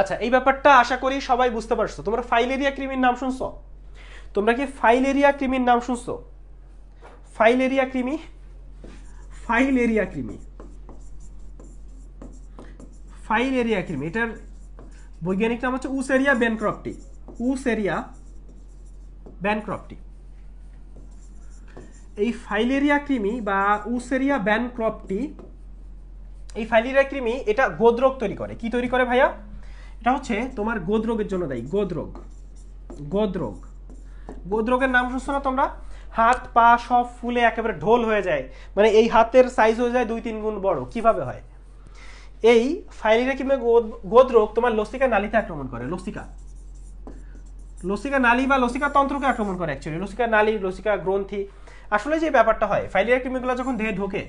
আচ্ছা এই ব্যাপারটা আশা করি সবাই বুঝতে পারছো তোমরা ফাইলেরিয়া ক্রিমির নাম শুনছো তোমরা কি ফাইলেরিয়া কৃমির নাম শুনছো ফাইলেরিয়া ক্রিমি ফাইলেরিয়া কৃমি ফাইলেরিয়া কৃমি এটার বৈজ্ঞানিক নাম হচ্ছে উসেরিয়া ব্যানক্রপটি উসেরিয়া ব্যানক্রপটি এই ফাইলেরিয়া কৃমি বা উসেরিয়া ব্যানক্রপটি এই ফাইলেরিয়া কৃমি এটা গোদরোগ তৈরি করে কি তৈরি করে ভাইয়া এটা হচ্ছে তোমার গোদরোগের জন্য দায়ী গোদরোগ গোদরোগ গোদরোগের নাম শুনছো না তোমরা হাত পা সব ফুলে একেবারে ঢোল হয়ে যায় মানে এই হাতের সাইজ হয়ে যায় দুই তিন গুণ বড় কিভাবে হয় এই ফাইলিরা কিংবা মানে গোদরোগ তোমার লসিকা নালিতে আক্রমণ করে লসিকা লসিকা নালী বা লসিকা তন্ত্রকে আক্রমণ করে অ্যাকচুয়ালি লসিকা নালী লসিকা গ্রন্থি আসলে যে ব্যাপারটা হয় ফাইলিরা কৃমিগুলো যখন দেহে ঢোকে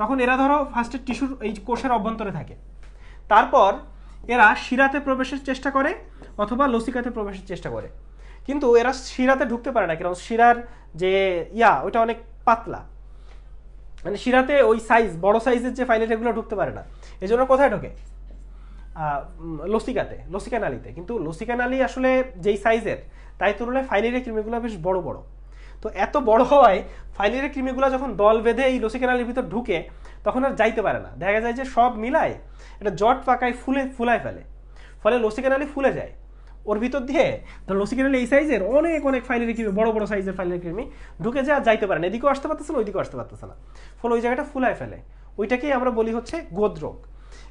তখন এরা ধরো ফার্স্টে টিস্যুর এই কোষের অভ্যন্তরে থাকে তারপর এরা শিরাতে প্রবেশের চেষ্টা করে অথবা লসিকাতে প্রবেশের চেষ্টা করে কিন্তু এরা শিরাতে ঢুকতে পারে না কারণ শিরার যে ইয়া ওটা অনেক পাতলা মানে শিরাতে ওই সাইজ বড় সাইজের যে ফাইলেট এগুলো ঢুকতে পারে না এই জন্য কোথায় ঢোকে লসিকাতে লসিকা নালিতে কিন্তু লসিকা নালি আসলে যেই সাইজের তাই তুলনায় ফাইলেরিয়া কৃমিগুলো বেশ বড় বড় তো এত বড় হওয়ায় ফাইলেরিয়া কৃমিগুলো যখন দল বেঁধে এই লসিকা নালির ভিতর ঢুকে তখন আর যাইতে পারে না দেখা যায় যে সব মিলায় এটা জট পাকায় ফুলে ফুলায় ফেলে ফলে লসিকা নালি ফুলে যায় ওর ভিতর দিয়ে ধর লসিকা নালি এই সাইজের অনেক অনেক ফাইলেরিয়া কৃমি বড় বড় সাইজের ফাইলেরিয়া কৃমি ঢুকে যায় আর যাইতে পারে না এদিকেও আসতে পারতেছে না ওইদিকেও আসতে পারতেছে না ফলে ওই জায়গাটা ফুলায় ফেলে ওইটাকেই আমরা বলি হচ্ছে গোদরোগ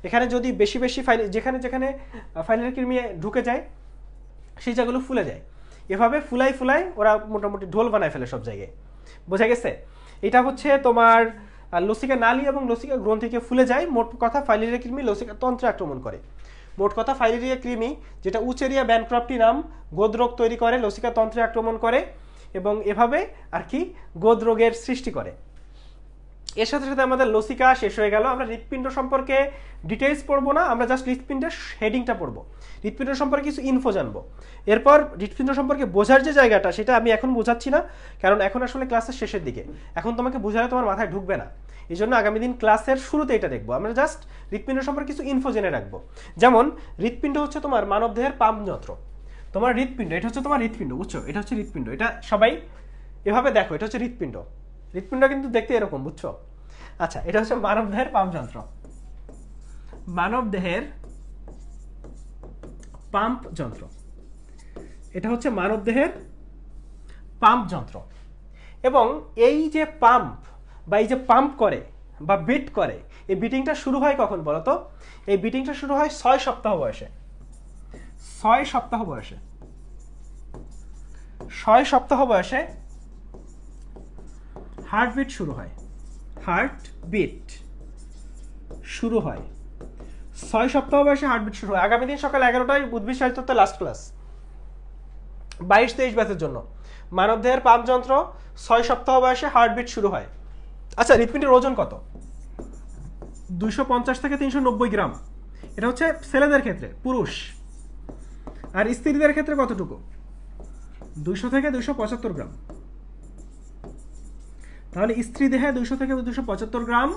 এখানে যদি বেশি বেশি ফাইল যেখানে যেখানে ফাইলের কৃমি ঢুকে যায় সেই জায়গাগুলো ফুলে যায় এভাবে ফুলাই ফুলাই ওরা মোটামুটি ঢোল বানায় ফেলে সব জায়গায় বোঝা গেছে এটা হচ্ছে তোমার লসিকা নালী এবং লসিকা গ্রন্থিকে ফুলে যায় মোট কথা ফাইলেরিয়া কৃমি লসিকা তন্ত্রে আক্রমণ করে মোট কথা ফাইলেরিয়া কৃমি যেটা উচেরিয়া ব্যানক্রপটি নাম গোদরোগ তৈরি করে লসিকা তন্ত্রে আক্রমণ করে এবং এভাবে আর কি গোদরোগের সৃষ্টি করে এর সাথে সাথে আমাদের লসিকা শেষ হয়ে গেল আমরা হৃৎপিণ্ড সম্পর্কে ডিটেলস পড়বো না আমরা জাস্ট হৃৎপিণ্ডের হেডিংটা পড়বো হৃৎপিণ্ড সম্পর্কে কিছু ইনফো জানবো এরপর হৃৎপিণ্ড সম্পর্কে বোঝার যে জায়গাটা সেটা আমি এখন বোঝাচ্ছি না কারণ এখন আসলে ক্লাসের শেষের দিকে এখন তোমাকে বোঝালে তোমার মাথায় ঢুকবে না এই জন্য আগামী দিন ক্লাসের শুরুতে এটা দেখবো আমরা জাস্ট হৃৎপিণ্ড সম্পর্কে কিছু ইনফো জেনে রাখবো যেমন হৃৎপিণ্ড হচ্ছে তোমার মানবদেহের পাম্পযন্ত্র তোমার হৃৎপিণ্ড এটা হচ্ছে তোমার হৃৎপিণ্ড বুঝছো এটা হচ্ছে হৃৎপিণ্ড এটা সবাই এভাবে দেখো এটা হচ্ছে হৃৎপিণ্ড হৃৎপিণ্ড কিন্তু দেখতে এরকম বুঝছো আচ্ছা এটা হচ্ছে মানব দেহের পাম্প যন্ত্র মানব দেহের পাম্প যন্ত্র এটা হচ্ছে মানব দেহের পাম্প যন্ত্র এবং এই যে পাম্প বা এই যে পাম্প করে বা বিট করে এই বিটিংটা শুরু হয় কখন বলো তো এই বিটিংটা শুরু হয় ছয় সপ্তাহ বয়সে ছয় সপ্তাহ বয়সে ছয় সপ্তাহ বয়সে হার্টবিট শুরু হয় হার্ট বিট শুরু হয় ছয় সপ্তাহ বয়সে হার্ট বিট শুরু হয় আগামী দিন সকাল এগারোটায় উদ্ভিদ সাহিত্য লাস্ট ক্লাস বাইশ তেইশ ব্যাসের জন্য মানবদেহের যন্ত্র ছয় সপ্তাহ বয়সে হার্ট বিট শুরু হয় আচ্ছা হৃৎপিণ্ডের ওজন কত দুইশো পঞ্চাশ থেকে তিনশো নব্বই গ্রাম এটা হচ্ছে ছেলেদের ক্ষেত্রে পুরুষ আর স্ত্রীদের ক্ষেত্রে কতটুকু দুইশো থেকে দুইশো পঁচাত্তর গ্রাম তাহলে স্ত্রী দেহে দুইশো থেকে দুশো পঁচাত্তর গ্রাম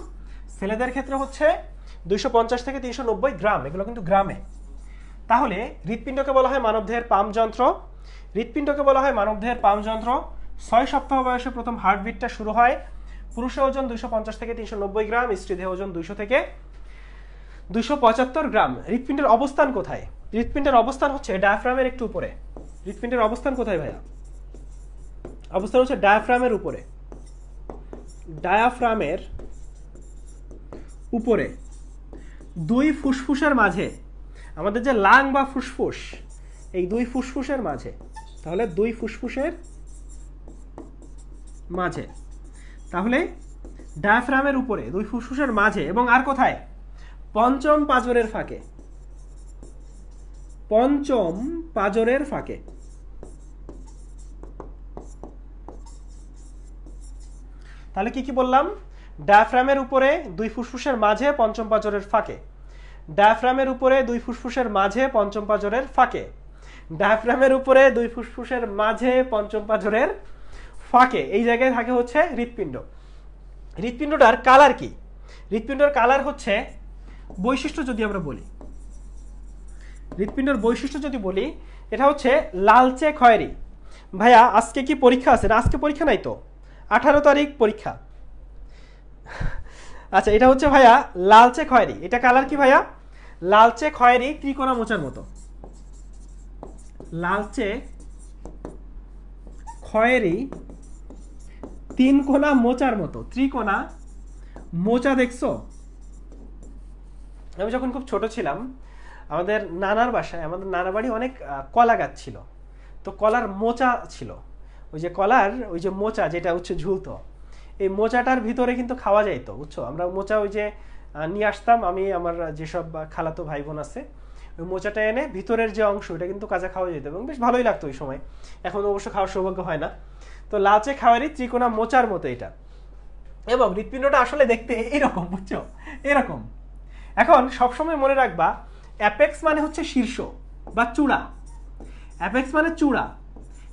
ছেলেদের ক্ষেত্রে হচ্ছে দুইশো পঞ্চাশ থেকে তিনশো নব্বই গ্রাম এগুলো কিন্তু গ্রামে তাহলে হৃৎপিণ্ডকে বলা হয় মানবদেহের পাম যন্ত্র হৃৎপিণ্ডকে বলা হয় মানবদেহের পাম যন্ত্র ছয় সপ্তাহ বয়সে প্রথম হার্টবিটটা শুরু হয় পুরুষের ওজন দুইশো পঞ্চাশ থেকে তিনশো নব্বই গ্রাম দেহ ওজন দুইশো থেকে দুইশো পঁচাত্তর গ্রাম হৃৎপিণ্ডের অবস্থান কোথায় হৃৎপিণ্ডের অবস্থান হচ্ছে ডায়াফ্রামের একটু উপরে হৃৎপিণ্ডের অবস্থান কোথায় ভাইয়া অবস্থান হচ্ছে ডায়াফ্রামের উপরে ডায়াফ্রামের উপরে দুই ফুসফুসের মাঝে আমাদের যে লাং বা ফুসফুস এই দুই ফুসফুসের মাঝে তাহলে দুই ফুসফুসের মাঝে তাহলে ডায়াফ্রামের উপরে দুই ফুসফুসের মাঝে এবং আর কোথায় পঞ্চম পাজরের ফাঁকে পঞ্চম পাঁজরের ফাঁকে তাহলে কি কি বললাম ডায়াফ্রামের উপরে দুই ফুসফুসের মাঝে পঞ্চম পাঁচরের ফাঁকে ডায়াফ্রামের উপরে দুই ফুসফুসের মাঝে পঞ্চম পাঁচরের ফাঁকে ডায়াফ্রামের উপরে দুই ফুসফুসের মাঝে পঞ্চম পাঁচরের ফাঁকে এই জায়গায় থাকে হচ্ছে হৃৎপিণ্ড হৃৎপিণ্ডটার কালার কি হৃৎপিণ্ডর কালার হচ্ছে বৈশিষ্ট্য যদি আমরা বলি হৃৎপিণ্ডর বৈশিষ্ট্য যদি বলি এটা হচ্ছে লালচে খয়েরি ভাইয়া আজকে কি পরীক্ষা আছে না আজকে পরীক্ষা নাই তো আঠারো তারিখ পরীক্ষা আচ্ছা এটা হচ্ছে ভাইয়া লালচে খয়েরি এটা কালার কি ভাইয়া লালচে খয়েরি ত্রিকোনা মোচার মতো লালচে খয়েরি তিন কোনা মোচার মতো ত্রিকোণা মোচা দেখছো আমি যখন খুব ছোট ছিলাম আমাদের নানার বাসায় আমাদের নানা বাড়ি অনেক কলা গাছ ছিল তো কলার মোচা ছিল ওই যে কলার ওই যে মোচা যেটা হচ্ছে ঝুলতো এই মোচাটার ভিতরে কিন্তু খাওয়া যাইতো বুঝছো আমরা মোচা ওই যে নিয়ে আসতাম আমি আমার যেসব খালাতো ভাই বোন আছে ওই মোচাটা এনে ভিতরের যে অংশ ওটা কিন্তু কাঁচা খাওয়া যেত এবং বেশ ভালোই লাগতো ওই সময় এখন অবশ্য খাওয়ার সৌভাগ্য হয় না তো লাচে খাওয়ারই ত্রিকোণা মোচার মতো এটা এবং হৃৎপিণ্ডটা আসলে দেখতে এরকম বুঝছো এরকম এখন সবসময় মনে রাখবা অ্যাপেক্স মানে হচ্ছে শীর্ষ বা চূড়া অ্যাপেক্স মানে চূড়া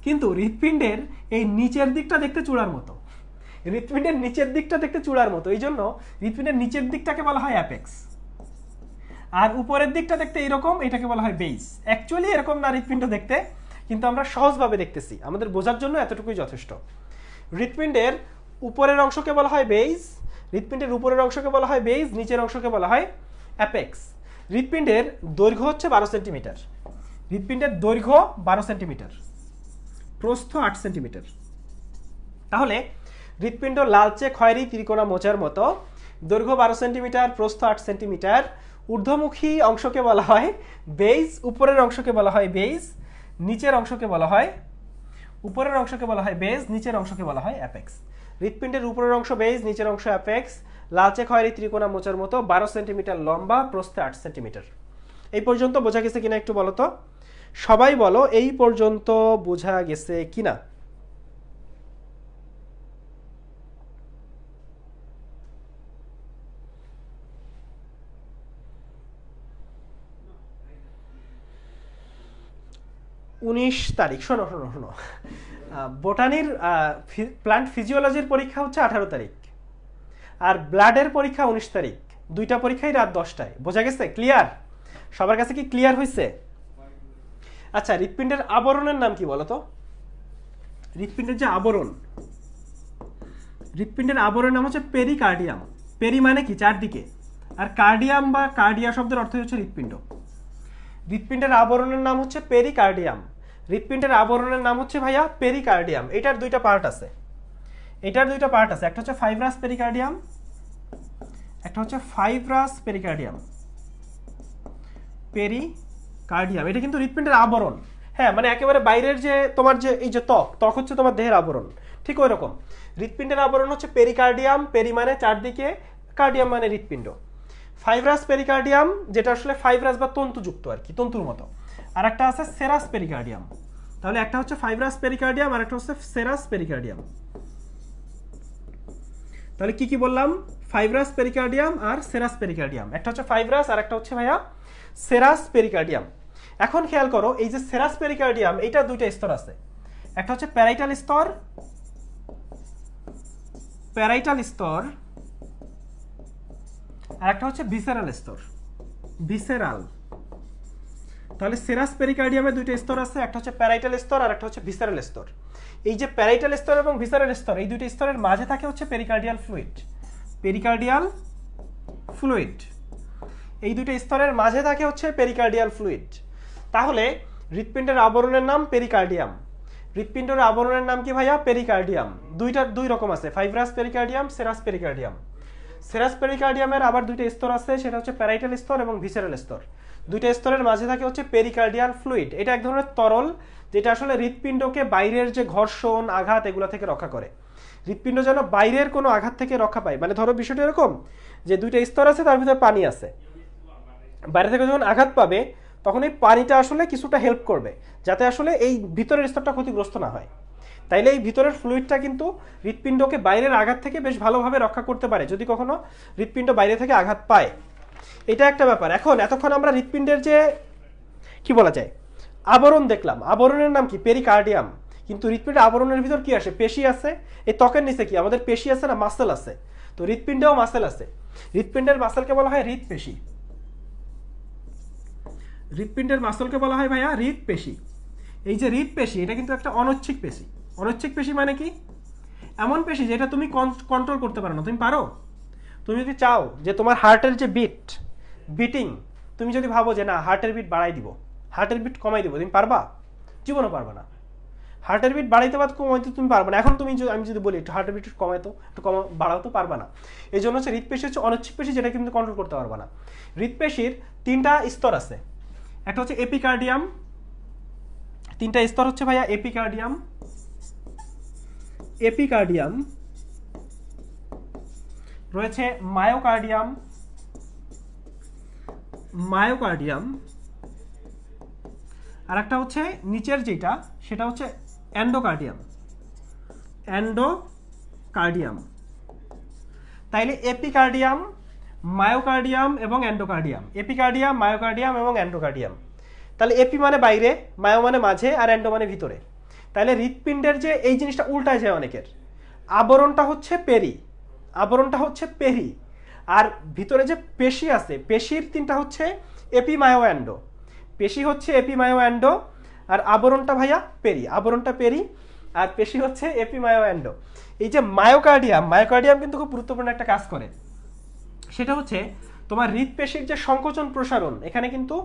কিন্তু হৃৎপিণ্ডের এই নিচের দিকটা দেখতে চূড়ার মতো হৃৎপিণ্ডের নিচের দিকটা দেখতে চূড়ার মতো এই জন্য হৃৎপিণ্ডের নিচের দিকটাকে বলা হয় অ্যাপেক্স আর উপরের দিকটা দেখতে এরকম এটাকে বলা হয় বেইস অ্যাকচুয়ালি এরকম না হৃৎপিণ্ড দেখতে কিন্তু আমরা সহজভাবে দেখতেছি আমাদের বোঝার জন্য এতটুকুই যথেষ্ট হৃৎপিণ্ডের উপরের অংশকে বলা হয় বেইস হৃৎপিণ্ডের উপরের অংশকে বলা হয় বেইস নিচের অংশকে বলা হয় অ্যাপেক্স হৃৎপিণ্ডের দৈর্ঘ্য হচ্ছে বারো সেন্টিমিটার হৃৎপিণ্ডের দৈর্ঘ্য বারো সেন্টিমিটার প্রস্থ আট সেন্টিমিটার তাহলে হৃৎপিণ্ড লালচে খয়েরি ত্রিকোণা মোচার মতো দৈর্ঘ্য বারো সেন্টিমিটার প্রস্থ আট সেন্টিমিটার ঊর্ধ্বমুখী অংশকে বলা হয় বেইজ উপরের অংশকে বলা হয় বেইজ নিচের অংশকে বলা হয় উপরের অংশকে বলা হয় বেজ নিচের অংশকে বলা হয় অ্যাপেক্স হৃৎপিণ্ডের উপরের অংশ বেজ নিচের অংশ অ্যাপেক্স লালচে খয়েরি ত্রিকোণা মোচার মতো বারো সেন্টিমিটার লম্বা প্রস্থে আট সেন্টিমিটার এই পর্যন্ত বোঝা গেছে কিনা একটু বলো তো সবাই বলো এই পর্যন্ত বোঝা গেছে কিনা উনিশ তারিখ শোনো শোনো শোনো বোটানির প্লান্ট ফিজিওলজির পরীক্ষা হচ্ছে আঠারো তারিখ আর ব্লাডের পরীক্ষা উনিশ তারিখ দুইটা পরীক্ষাই রাত দশটায় বোঝা গেছে ক্লিয়ার সবার কাছে কি ক্লিয়ার হয়েছে আচ্ছা হৃৎপিণ্ডের আবরণের নাম কি বলতো হৃৎপিণ্ডের যে আবরণ হৃৎপিণ্ডের আবরণের নাম হচ্ছে পেরিকার্ডিয়াম পেরি মানে কি চারদিকে আর কার্ডিয়াম বা কার্ডিয়া শব্দের অর্থ হচ্ছে হৃৎপিণ্ড হৃৎপিণ্ডের আবরণের নাম হচ্ছে পেরিকার্ডিয়াম হৃৎপিণ্ডের আবরণের নাম হচ্ছে ভাইয়া পেরিকার্ডিয়াম এটার দুইটা পার্ট আছে এটার দুইটা পার্ট আছে একটা হচ্ছে ফাইব্রাস পেরিকার্ডিয়াম একটা হচ্ছে ফাইব্রাস পেরিকার্ডিয়াম পেরি কার্ডিয়াম এটা কিন্তু হৃৎপিণ্ডের আবরণ হ্যাঁ মানে একেবারে বাইরের যে তোমার যে এই যে ত্বক ত্বক হচ্ছে তোমার দেহের আবরণ ঠিক ওই রকম হৃৎপিণ্ডের আবরণ হচ্ছে পেরিকার্ডিয়াম পেরি মানে চারদিকে কার্ডিয়াম মানে হৃৎপিণ্ড ফাইব্রাস পেরিকার্ডিয়াম যেটা আসলে ফাইব্রাস বা তন্তুযুক্ত আর কি তন্তুর মতো আর একটা আছে সেরাস পেরিকার্ডিয়াম তাহলে একটা হচ্ছে ফাইব্রাস পেরিকার্ডিয়াম আর একটা হচ্ছে সেরাস পেরিকার্ডিয়াম তাহলে কি কি বললাম ফাইব্রাস পেরিকার্ডিয়াম আর সেরাস পেরিকার্ডিয়াম একটা হচ্ছে ফাইব্রাস আর একটা হচ্ছে ভাইয়া সেরাস পেরিকার্ডিয়াম এখন খেয়াল করো এই যে সেরাস পেরিকার্ডিয়াম এটা দুইটা স্তর আছে একটা হচ্ছে প্যারাইটাল স্তর প্যারাইটাল স্তর আর একটা হচ্ছে ভিসেরাল স্তর ভিসেরাল তাহলে সেরাস পেরিকার্ডিয়ামে দুইটা স্তর আছে একটা হচ্ছে প্যারাইটাল স্তর আর একটা হচ্ছে ভিসেরাল স্তর এই যে প্যারাইটাল স্তর এবং ভিসারাল স্তর এই দুইটা স্তরের মাঝে থাকে হচ্ছে পেরিকার্ডিয়াল ফ্লুইড পেরিকার্ডিয়াল ফ্লুইড এই দুইটা স্তরের মাঝে থাকে হচ্ছে পেরিকার্ডিয়াল ফ্লুইড তাহলে হৃৎপিণ্ডের আবরণের নাম পেরিকার্ডিয়াম হৃৎপিণ্ডের আবরণের নাম কি ভাইয়া পেরিকার্ডিয়াম দুইটা দুই রকম আছে fibrous pericardium serous pericardium serous পেরিকার্ডিয়ামের আবার দুইটা স্তর আছে সেটা হচ্ছে প্যারাইটাল স্তর এবং ভিসেরাল স্তর দুইটা স্তরের মাঝে থাকে হচ্ছে পেরিকার্ডিয়াল ফ্লুইড এটা এক ধরনের তরল যেটা আসলে হৃৎপিণ্ডকে বাইরের যে ঘর্ষণ আঘাত এগুলো থেকে রক্ষা করে হৃৎপিণ্ড যেন বাইরের কোনো আঘাত থেকে রক্ষা পায় মানে ধরো বিষয়টা এরকম যে দুইটা স্তর আছে তার ভিতরে পানি আছে বাইরে থেকে যখন আঘাত পাবে তখন এই পানিটা আসলে কিছুটা হেল্প করবে যাতে আসলে এই ভিতরের স্তরটা ক্ষতিগ্রস্ত না হয় তাইলে এই ভিতরের ফ্লুইডটা কিন্তু হৃৎপিণ্ডকে বাইরের আঘাত থেকে বেশ ভালোভাবে রক্ষা করতে পারে যদি কখনো হৃৎপিণ্ড বাইরে থেকে আঘাত পায় এটা একটা ব্যাপার এখন এতক্ষণ আমরা হৃৎপিণ্ডের যে কি বলা যায় আবরণ দেখলাম আবরণের নাম কি পেরিকার্ডিয়াম কিন্তু হৃৎপিণ্ডের আবরণের ভিতর কি আসে পেশি আছে এই ত্বকের নিচে কি আমাদের পেশি আছে না মাসেল আছে তো হৃৎপিণ্ডেও মাসেল আছে হৃৎপিণ্ডের মাসেলকে বলা হয় হৃৎপেশি হৃৎপিণ্ডের মাসলকে বলা হয় ভাইয়া হৃদ পেশি এই যে হৃদ পেশি এটা কিন্তু একটা অনৈচ্ছিক পেশি অনৈচ্ছিক পেশি মানে কি এমন পেশি যেটা তুমি কন্ট্রোল করতে পারো না তুমি পারো তুমি যদি চাও যে তোমার হার্টের যে বিট বিটিং তুমি যদি ভাবো যে না হার্টের বিট বাড়াই দিব হার্টের বিট কমাই দিব তুমি পারবা জীবনও পারবা না হার্টের বিট বাড়াইতে বা কমাইতে তুমি পারবে না এখন তুমি আমি যদি বলি একটু হার্টের বিট কমাইতো একটু কম বাড়াও তো পারবে না এই জন্য হচ্ছে হৃদপেশি হচ্ছে অনিচ্ছিক পেশি যেটা কিন্তু কন্ট্রোল করতে পারবে না হৃদপেশির তিনটা স্তর আছে একটা হচ্ছে এপিকার্ডিয়াম তিনটা স্তর হচ্ছে ভাইয়া এপিকার্ডিয়াম এপিকার্ডিয়াম রয়েছে মায়োকার্ডিয়াম মায়োকার্ডিয়াম আর একটা হচ্ছে নিচের যেটা সেটা হচ্ছে অ্যান্ডোকার্ডিয়াম অ্যান্ডোকার্ডিয়াম তাইলে এপিকার্ডিয়াম মায়োকার্ডিয়াম এবং অ্যান্ডোকার্ডিয়াম এপিকার্ডিয়াম মায়োকার্ডিয়াম এবং অ্যান্ডোকার্ডিয়াম তাহলে এপি মানে বাইরে মায়ো মানে মাঝে আর অ্যান্ডো মানে ভিতরে তাহলে হৃৎপিণ্ডের যে এই জিনিসটা উল্টায় যায় অনেকের আবরণটা হচ্ছে পেরি আবরণটা হচ্ছে পেরি আর ভিতরে যে পেশি আছে পেশির তিনটা হচ্ছে এপি মায়ো অ্যান্ডো পেশি হচ্ছে এপি মায়ো অ্যান্ডো আর আবরণটা ভাইয়া পেরি আবরণটা পেরি আর পেশি হচ্ছে এপি মায়ো অ্যান্ডো এই যে মায়োকার্ডিয়াম মায়োকার্ডিয়াম কিন্তু খুব গুরুত্বপূর্ণ একটা কাজ করে সেটা হচ্ছে তোমার হৃদপেশির যে সংকোচন প্রসারণ এখানে কিন্তু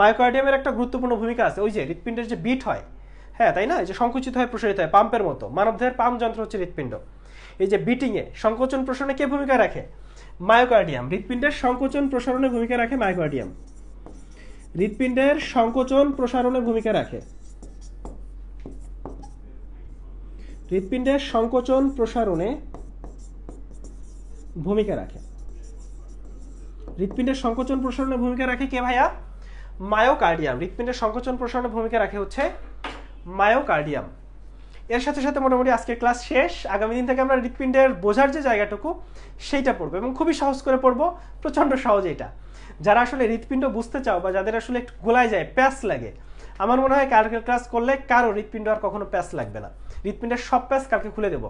মাইক্রোডিয়ামের একটা গুরুত্বপূর্ণ ভূমিকা আছে ওই যে হৃৎপিণ্ডের যে বিট হয় হ্যাঁ তাই না যে সংকুচিত হয় প্রসারিত হয় পাম্পের মতো মানবদেহের পাম্প যন্ত্র হচ্ছে হৃৎপিণ্ড এই যে বিটিংয়ে সংকোচন প্রসারণে কে ভূমিকা রাখে মায়োকার্ডিয়াম হৃৎপিণ্ডের সংকোচন প্রসারণে ভূমিকা রাখে মায়োকার্ডিয়াম হৃৎপিণ্ডের সংকোচন প্রসারণে ভূমিকা রাখে হৃৎপিণ্ডের সংকোচন প্রসারণে ভূমিকা রাখে হৃৎপিণ্ডের সংকোচন প্রসারণের ভূমিকা রাখে কে ভাইয়া মায়োকার্ডিয়াম হৃৎপিণ্ডের সংকোচন প্রসারণের ভূমিকা রাখে হচ্ছে মায়োকার্ডিয়াম এর সাথে সাথে মোটামুটি আজকের ক্লাস শেষ আগামী দিন থেকে আমরা হৃৎপিণ্ডের বোঝার যে জায়গাটুকু সেইটা পড়বো এবং খুবই সহজ করে পড়বো প্রচণ্ড সহজ এটা যারা আসলে হৃৎপিণ্ড বুঝতে চাও বা যাদের আসলে একটু গোলায় যায় প্যাস লাগে আমার মনে হয় কালকের ক্লাস করলে কারো হৃৎপিণ্ড আর কখনো প্যাস লাগবে না হৃৎপিণ্ডের সব প্যাস কালকে খুলে দেবো